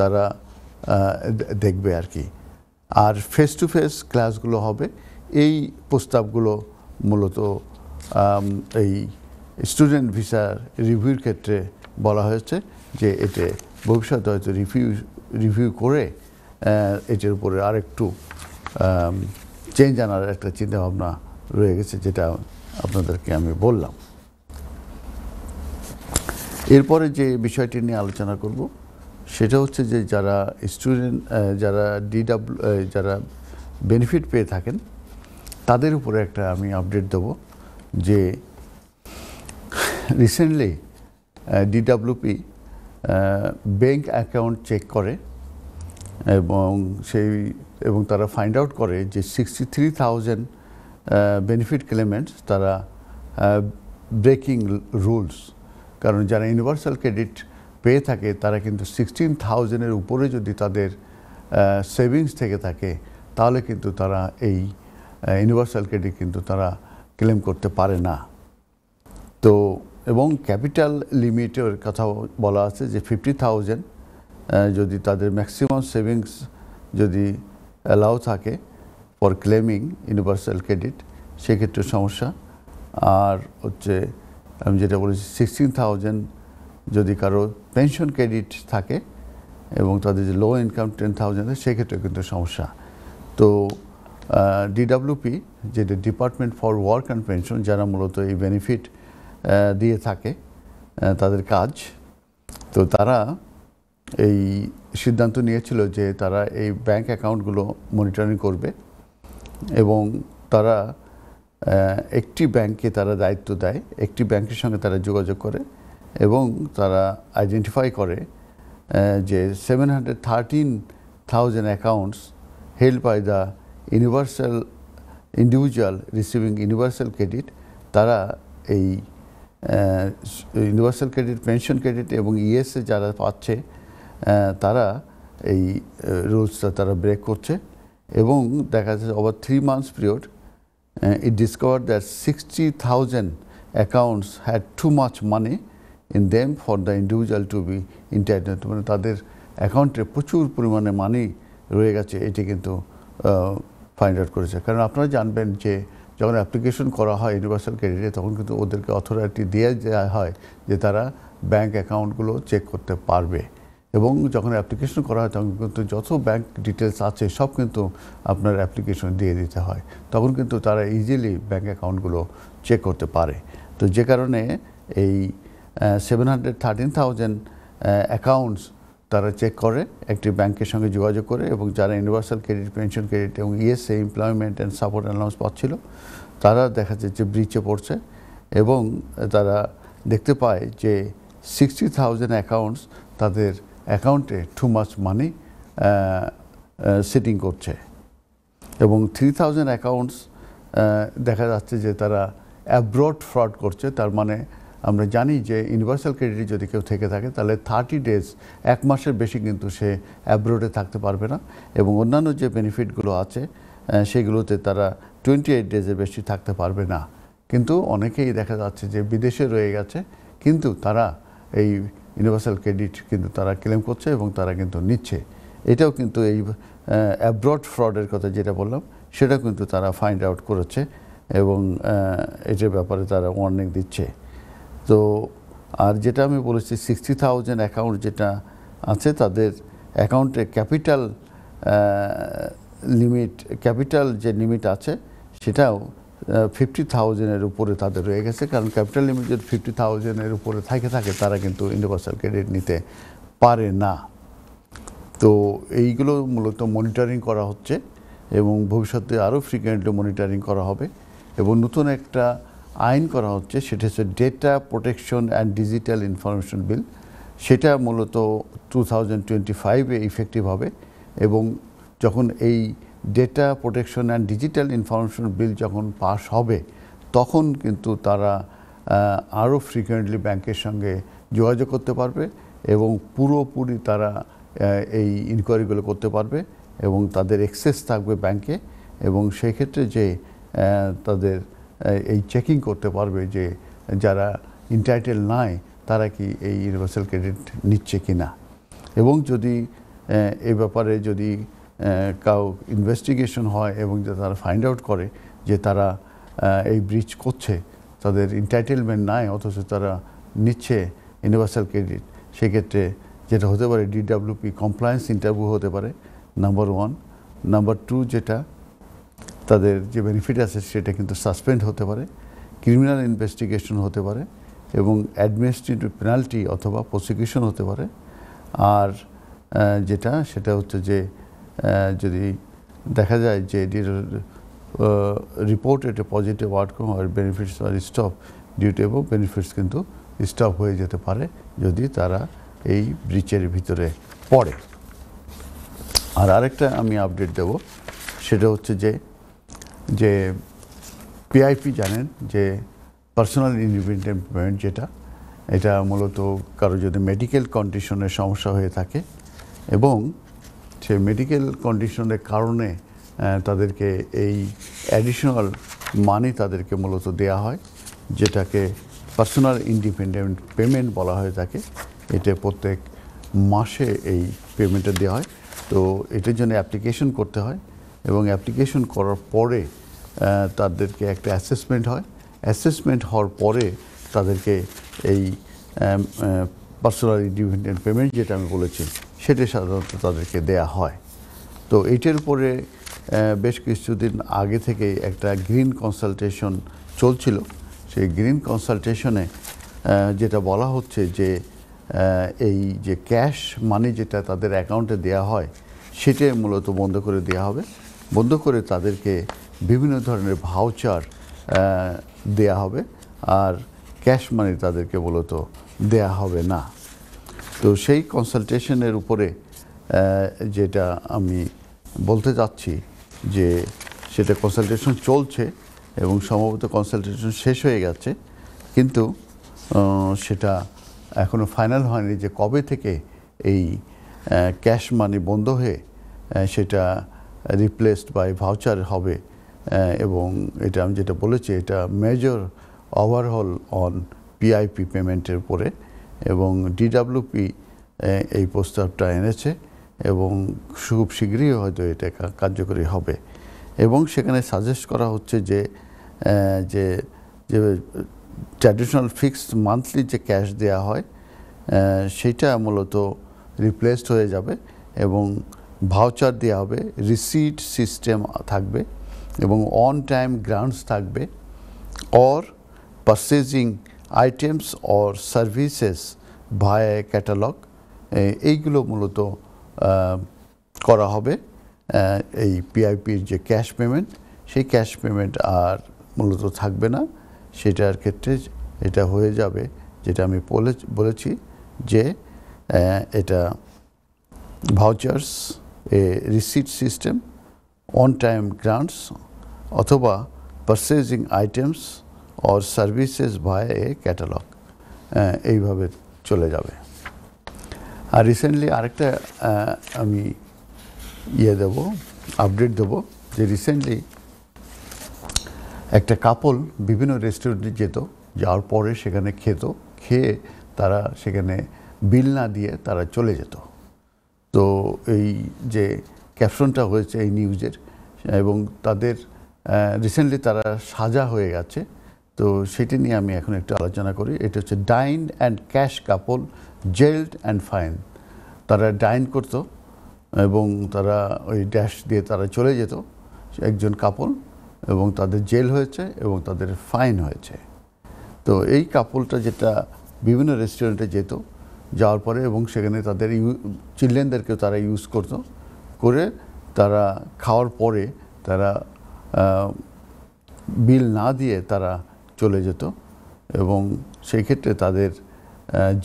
তারা দেখবে আর কি আর ফেস টু ফেস ক্লাসগুলো হবে এই প্রস্তাবগুলো মূলত এই স্টুডেন্ট ভিসার রিভিউর ক্ষেত্রে বলা হয়েছে যে এতে ভবিষ্যতে হয়তো রিভিউ রিভিউ করে এটির উপরে আর একটু চেঞ্জ আনার একটা চিন্তাভাবনা রয়ে গেছে যেটা আপনাদেরকে আমি বললাম এরপরে যে বিষয়টি নিয়ে আলোচনা করব সেটা হচ্ছে যে যারা স্টুডেন্ট যারা ডিডাব্লু যারা বেনিফিট পেয়ে থাকেন তাদের উপরে একটা আমি আপডেট দেব যে recently DWP bank account check করে এবং সেই এবং তারা ফাইন্ড আউট করে যে sixty three thousand benefit claimants তারা ব্রেকিং রুলস কারণ যারা ইউনিভার্সাল ক্রেডিট পেয়ে থাকে তারা কিন্তু সিক্সটিন থাউজেন্ডের উপরে যদি তাদের সেভিংস থেকে থাকে তাহলে কিন্তু তারা এই ইউনিভার্সাল ক্রেডিট কিন্তু তারা ক্লেম করতে পারে না তো এবং ক্যাপিটাল লিমিটের কথাও বলা আছে যে ফিফটি থাউজেন্ড যদি তাদের ম্যাক্সিমাম সেভিংস যদি অ্যালাউ থাকে ফর ক্লেমিং ইউনিভার্সাল ক্রেডিট সেক্ষেত্রে সমস্যা আর হচ্ছে আমি যেটা বলেছি সিক্সটিন থাউজেন্ড যদি কারো পেনশন ক্রেডিট থাকে এবং তাদের যে লো ইনকাম টেন থাউজেন্ড সেক্ষেত্রে কিন্তু সমস্যা তো ডিডাব্লিউপি যেটা department for work and pension যারা মূলত এই বেনিফিট দিয়ে থাকে তাদের কাজ তো তারা এই সিদ্ধান্ত নিয়েছিল যে তারা এই ব্যাংক অ্যাকাউন্টগুলো মনিটরিং করবে এবং তারা একটি ব্যাংকে তারা দায়িত্ব দেয় একটি ব্যাংকের সঙ্গে তারা যোগাযোগ করে এবং তারা আইডেন্টিফাই করে যে seven hundred thirteen thousand accounts held by the universal individual receiving universal credit তারা এই ইউনিভার্সাল ক্রেডিট পেনশন ক্রেডিট এবং ইএসএ e যারা পাচ্ছে তারা এই রুলসটা তারা ব্রেক করছে এবং দেখা যাচ্ছে over three months period it discover that sixty thousand accounts had too much money in them for the individual to be internet মানে তাদের অ্যাকাউন্টে প্রচুর পরিমাণে মানি রয়ে গেছে এটি কিন্তু ফাইন্ড আউট করেছে কারণ আপনারা জানবেন যে যখন অ্যাপ্লিকেশন করা হয় ইউনিভার্সাল ক্রেডিটে তখন কিন্তু ওদেরকে অথরিটি দেওয়া হয় যে তারা ব্যাঙ্ক অ্যাকাউন্টগুলো চেক করতে পারবে এবং যখন অ্যাপ্লিকেশন করা হয় তখন কিন্তু যত ব্যাঙ্ক ডিটেলস আছে সব কিন্তু আপনার অ্যাপ্লিকেশন দিয়ে দিতে হয় তখন কিন্তু তারা ইজিলি ব্যাঙ্ক অ্যাকাউন্টগুলো চেক করতে পারে তো যে কারণে এই seven hundred thirteen thousand accounts তারা চেক করে একটি ব্যাংকের সঙ্গে যোগাযোগ করে এবং যারা ইউনিভার্সাল ক্রেডিট পেনশন ক্রেডিট এবং ESA employment and support allowance পাচ্ছিল তারা দেখা যাচ্ছে ব্রিচে পড়ছে এবং তারা দেখতে পায় যে সিক্সটি থাউজেন্ড অ্যাকাউন্টস তাদের অ্যাকাউন্টে টু মাচ মানি সেটিং করছে এবং থ্রি থাউজেন্ড অ্যাকাউন্টস দেখা যাচ্ছে যে তারা অ্যাব্রড ফ্রড করছে তার মানে আমরা জানি যে ইউনিভার্সাল ক্রেডিটে যদি কেউ থেকে থাকে তাহলে থার্টি ডেজ এক মাসের বেশি কিন্তু সে অ্যাব্রোডে থাকতে পারবে না এবং অন্যান্য যে বেনিফিটগুলো আছে সেগুলোতে তারা টোয়েন্টি এইট ডেজের বেশি থাকতে পারবে না কিন্তু অনেকেই দেখা যাচ্ছে যে বিদেশে রয়ে গেছে কিন্তু তারা এই ইউনিভার্সাল ক্রেডিট কিন্তু তারা ক্লেম করছে এবং তারা কিন্তু নিচ্ছে এটাও কিন্তু এই অ্যাব্রড ফ্রডের কথা যেটা বললাম সেটা কিন্তু তারা ফাইন্ড আউট করেছে এবং এটার ব্যাপারে তারা ওয়ার্নিং দিচ্ছে তো আর যেটা আমি বলেছি সিক্সটি থাউজেন্ড অ্যাকাউন্ট যেটা আছে তাদের অ্যাকাউন্টে ক্যাপিটাল লিমিট ক্যাপিটাল যে লিমিট আছে সেটাও ফিফটি থাউজেন্ডের উপরে তাদের রয়ে গেছে কারণ ক্যাপিটাল লিমিটেড ফিফটি থাউজেন্ডের উপরে থাকে থাকে তারা কিন্তু ইউনিভার্সাল ক্রেডিট নিতে পারে না তো এইগুলো মূলত মনিটরিং করা হচ্ছে এবং ভবিষ্যতে আরও ফ্রিকুয়েন্টলি মনিটরিং করা হবে এবং নতুন একটা আইন করা হচ্ছে সেটা হচ্ছে data protection and digital information bill সেটা মূলত টু থাউজেন্ড টোয়েন্টি ফাইভে ইফেক্টিভ হবে এবং যখন এই data protection and digital information bill যখন পাশ হবে তখন কিন্তু তারা আরও ফ্রিকুয়েন্টলি ব্যাংকের সঙ্গে যোগাযোগ করতে পারবে এবং পুরোপুরি তারা এই ইনকোয়ারিগুলো করতে পারবে এবং তাদের এক্সেস থাকবে ব্যাংকে এবং সেই ক্ষেত্রে যে তাদের এই চেকিং করতে পারবে যে যারা ইন্টাইটেল নয় তারা কি এই ইউনিভার্সাল ক্রেডিট নিচ্ছে কি না এবং যদি এ ব্যাপারে যদি কাউ ইনভেস্টিগেশন হয় এবং যে তারা ফাইন্ড আউট করে যে তারা এই ব্রিজ করছে তাদের ইন্টাইটেলমেন্ট নাই অথচ তারা নিচ্ছে ইউনিভার্সাল ক্রেডিট সেক্ষেত্রে যেটা হতে পারে ডিডাব্লিউপি কমপ্লায়েন্স ইন্টারভিউ হতে পারে নাম্বার ওয়ান নাম্বার টু যেটা তাদের যে বেনিফিট আছে সেটা কিন্তু সাসপেন্ড হতে পারে ক্রিমিনাল ইনভেস্টিগেশন হতে পারে এবং অ্যাডমিনিস্ট্রেটিভ পেনাল্টি অথবা প্রসিকিউশন হতে পারে আর যেটা সেটা হচ্ছে যে যদি দেখা যায় যে এটির এটা পজিটিভ আউটকাম আর বেনিফিটস আর স্টপ ডিউটেবল বেনিফিটস কিন্তু স্টপ হয়ে যেতে পারে যদি তারা এই ব্রিচের ভিতরে পড়ে আর আরেকটা আমি আপডেট দেব সেটা হচ্ছে যে যে পিআইপি জানেন যে পার্সোনাল ইন্ডিপেন্ডেন্ট পেমেন্ট যেটা এটা মূলত কারো যদি মেডিকেল কন্ডিশনের সমস্যা হয়ে থাকে এবং সে মেডিকেল কন্ডিশনের কারণে তাদেরকে এই অ্যাডিশনাল মানি তাদেরকে মূলত দেয়া হয় যেটাকে পার্সোনাল ইন্ডিপেন্ডেন্ট পেমেন্ট বলা হয়ে থাকে এটা প্রত্যেক মাসে এই পেমেন্টটা দেওয়া হয় তো এটার জন্য অ্যাপ্লিকেশন করতে হয় এবং অ্যাপ্লিকেশন করার পরে তাদেরকে একটা অ্যাসেসমেন্ট হয় অ্যাসেসমেন্ট হওয়ার পরে তাদেরকে এই পার্সোনাল ইন্ডিপেন্ডেন্ট পেমেন্ট যেটা আমি বলেছি সেটি সাধারণত তাদেরকে দেয়া হয় তো এটির উপরে বেশ কিছুদিন আগে থেকে একটা গ্রিন কনসালটেশন চলছিল সেই গ্রিন কনসালটেশনে যেটা বলা হচ্ছে যে এই যে ক্যাশ মানি যেটা তাদের অ্যাকাউন্টে দেয়া হয় সেটা মূলত বন্ধ করে দেওয়া হবে বন্ধ করে তাদেরকে বিভিন্ন ধরনের ভাউচার দেয়া হবে আর ক্যাশ মানি তাদেরকে মূলত দেয়া হবে না তো সেই কনসালটেশনের উপরে যেটা আমি বলতে চাচ্ছি যে সেটা কনসালটেশন চলছে এবং সম্ভবত কনসালটেশন শেষ হয়ে গেছে কিন্তু সেটা এখনও ফাইনাল হয়নি যে কবে থেকে এই ক্যাশ মানি বন্ধ হয়ে সেটা রিপ্লেসড বাই ভাউচার হবে এবং এটা আমি যেটা বলেছি এটা মেজর ওভারহল অন পিআইপি পেমেন্টের উপরে এবং ডিডাব্লিউপি এই প্রস্তাবটা এনেছে এবং খুব শীঘ্রই হয়তো এটা কার্যকরী হবে এবং সেখানে সাজেস্ট করা হচ্ছে যে যে যে ট্র্যাডিশনাল ফিক্সড মান্থলি যে ক্যাশ দেয়া হয় সেটা মূলত রিপ্লেসড হয়ে যাবে এবং ভাউচার দেওয়া হবে রিসিট সিস্টেম থাকবে এবং অন টাইম গ্রান্টস থাকবে or purchasing items or services via catalogue এইগুলো মূলত করা হবে এই পিআইপির যে ক্যাশ পেমেন্ট সেই ক্যাশ পেমেন্ট আর মূলত থাকবে না সেটার ক্ষেত্রে এটা হয়ে যাবে যেটা আমি বলেছি যে এটা vouchers a receipt system one time grants অথবা purchasing items or services via a catalogue এইভাবে চলে যাবে আর রিসেন্টলি আরেকটা uh, আমি ইয়ে দেব আপডেট দেব যে রিসেন্টলি একটা কাপল বিভিন্ন রেস্টুরেন্টে যেত যাওয়ার পরে সেখানে খেত খেয়ে তারা সেখানে বিল না দিয়ে তারা চলে যেত তো এই যে ক্যাপশনটা হয়েছে এই নিউজের এবং তাদের রিসেন্টলি uh, তারা সাজা হয়ে গেছে তো সেটি নিয়ে আমি এখন একটু আলোচনা করি এটা হচ্ছে dine and cash couple jailed and fine তারা ডাইন করতো এবং তারা ওই ড্যাশ দিয়ে তারা চলে যেত একজন কাপল এবং তাদের জেল হয়েছে এবং তাদের ফাইন হয়েছে তো এই কাপলটা যেটা বিভিন্ন রেস্টুরেন্টে যেত যাওয়ার পরে এবং সেখানে তাদের ইউ চিলড্রেনদেরকেও তারা ইউজ করত করে তারা খাওয়ার পরে তারা বিল না দিয়ে তারা চলে যেত এবং সেই ক্ষেত্রে তাদের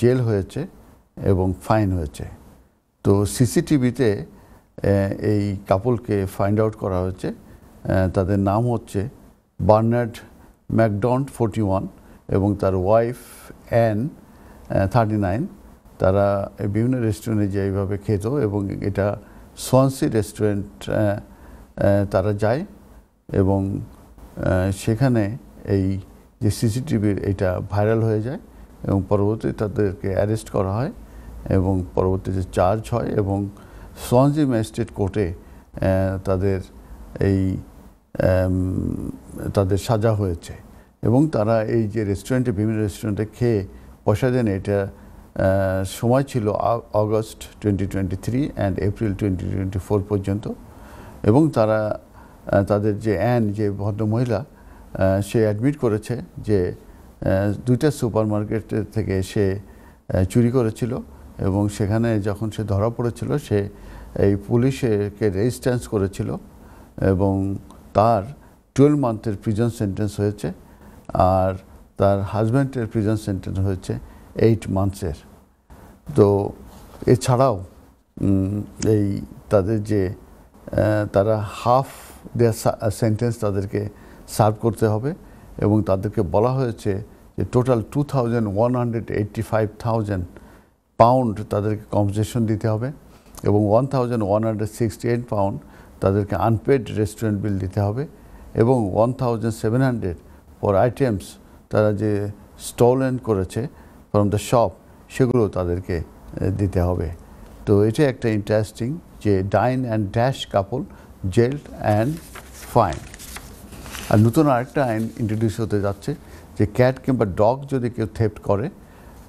জেল হয়েছে এবং ফাইন হয়েছে তো সিসিটিভিতে এই কাপলকে ফাইন্ড আউট করা হয়েছে তাদের নাম হচ্ছে বার্নার্ড ম্যাকডন্ট ফোর্টি ওয়ান এবং তার ওয়াইফ অ্যান থার্টি নাইন তারা বিভিন্ন রেস্টুরেন্টে যে এইভাবে খেত এবং এটা সোয়ানসি রেস্টুরেন্ট তারা যায় এবং সেখানে এই যে সিসিটিভির এটা ভাইরাল হয়ে যায় এবং পরবর্তী তাদেরকে অ্যারেস্ট করা হয় এবং পরবর্তী যে চার্জ হয় এবং সোয়ানজি ম্যাজিস্ট্রেট কোর্টে তাদের এই তাদের সাজা হয়েছে এবং তারা এই যে রেস্টুরেন্টে বিভিন্ন রেস্টুরেন্টে খেয়ে পয়সা দেন এটা সময় ছিল August twenty twenty three and April twenty twenty four পর্যন্ত এবং তারা তাদের যে অ্যান যে ভদ্রমহিলা মহিলা সে অ্যাডমিট করেছে যে দুইটা সুপার মার্কেটের থেকে সে চুরি করেছিল এবং সেখানে যখন সে ধরা পড়েছিল সে এই পুলিশকে রেজিস্ট্যান্স করেছিল এবং তার টুয়েলভ মান্থের প্রিজন সেন্টেন্স হয়েছে আর তার হাজব্যান্ডের প্রিজন সেন্টেন্স হয়েছে এইট মান্থসের তো এছাড়াও এই তাদের যে তারা হাফ দেয়ার সেন্টেন্স তাদেরকে সার্ভ করতে হবে এবং তাদেরকে বলা হয়েছে যে total two thousand one hundred five thousand pound তাদেরকে কম্পোজিশন দিতে হবে এবং one thousand one hundred sixty eight pound তাদেরকে আনপেড রেস্টুরেন্ট বিল দিতে হবে এবং one thousand seven hundred for items তারা যে স্টল করেছে ফ্রম দ্য শপ সেগুলো তাদেরকে দিতে হবে তো এটা একটা ইন্টারেস্টিং যে dine and dash couple jailed and fine আর নতুন আরেকটা আইন ইন্ট্রোডিউস হতে যাচ্ছে যে ক্যাট কিংবা ডগ যদি কেউ থেফট করে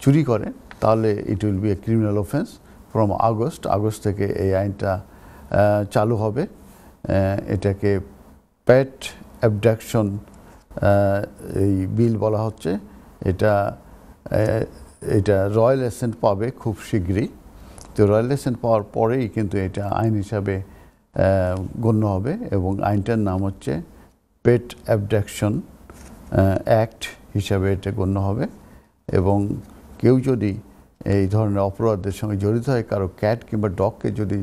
চুরি করে তাহলে it will be a criminal offence from August August থেকে এই আইনটা চালু হবে এটাকে প্যাট অ্যাবডাকশন এই বিল বলা হচ্ছে এটা এটা রয়্যাল এসেন্ট পাবে খুব শীঘ্রই তো রয়্যাল এসেন্ট পাওয়ার পরেই কিন্তু এটা আইন হিসাবে গণ্য হবে এবং আইনটার নাম হচ্ছে পেট অ্যাবডাকশন অ্যাক্ট হিসাবে এটা গণ্য হবে এবং কেউ যদি এই ধরনের অপরাধের সঙ্গে জড়িত হয় কারো ক্যাট কিংবা ডগকে যদি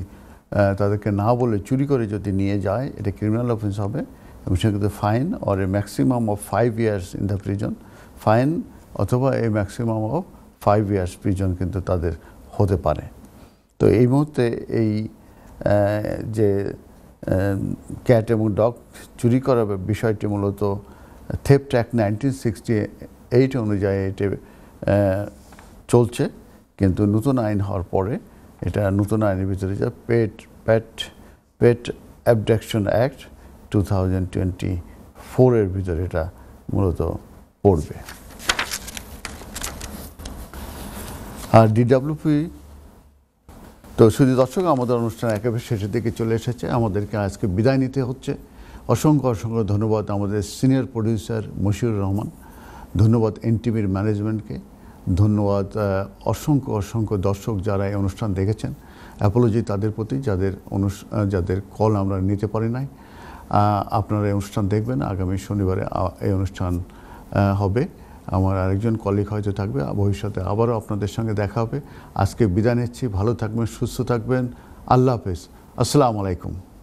তাদেরকে না বলে চুরি করে যদি নিয়ে যায় এটা ক্রিমিনাল অফেন্স হবে এবং সেক্ষেত্রে fine or a maximum of five years in the prison fine অথবা a maximum of five years prison কিন্তু তাদের হতে পারে তো এই মুহূর্তে এই যে ক্যাট এবং ডগ চুরি করার বিষয়টি মূলত থেপ ট্র্যাক নাইনটিন সিক্সটি এইট অনুযায়ী এটি চলছে কিন্তু নতুন আইন হওয়ার পরে এটা নতুন আইনের ভিতরে যা pet pet pet abduction act two thousand twenty ফোরের ভিতরে এটা মূলত পড়বে আর ডিডাব্লিউপি তো শুধু দর্শক আমাদের অনুষ্ঠান একেবারে শেষের দিকে চলে এসেছে আমাদেরকে আজকে বিদায় নিতে হচ্ছে অসংখ্য অসংখ্য ধন্যবাদ আমাদের সিনিয়র প্রডিউসার মশিউর রহমান ধন্যবাদ এনটিভির ম্যানেজমেন্টকে ধন্যবাদ অসংখ্য অসংখ্য দর্শক যারা এই অনুষ্ঠান দেখেছেন অ্যাপোলজি তাদের প্রতি যাদের অনুষ যাদের কল আমরা নিতে পারি নাই আপনারা এই অনুষ্ঠান দেখবেন আগামী শনিবারে এই অনুষ্ঠান হবে আমার আরেকজন কলিগ হয়তো থাকবে ভবিষ্যতে আবারও আপনাদের সঙ্গে দেখা হবে আজকে বিদায় নিচ্ছি ভালো থাকবেন সুস্থ থাকবেন আল্লাহ হাফেজ আসসালামু আলাইকুম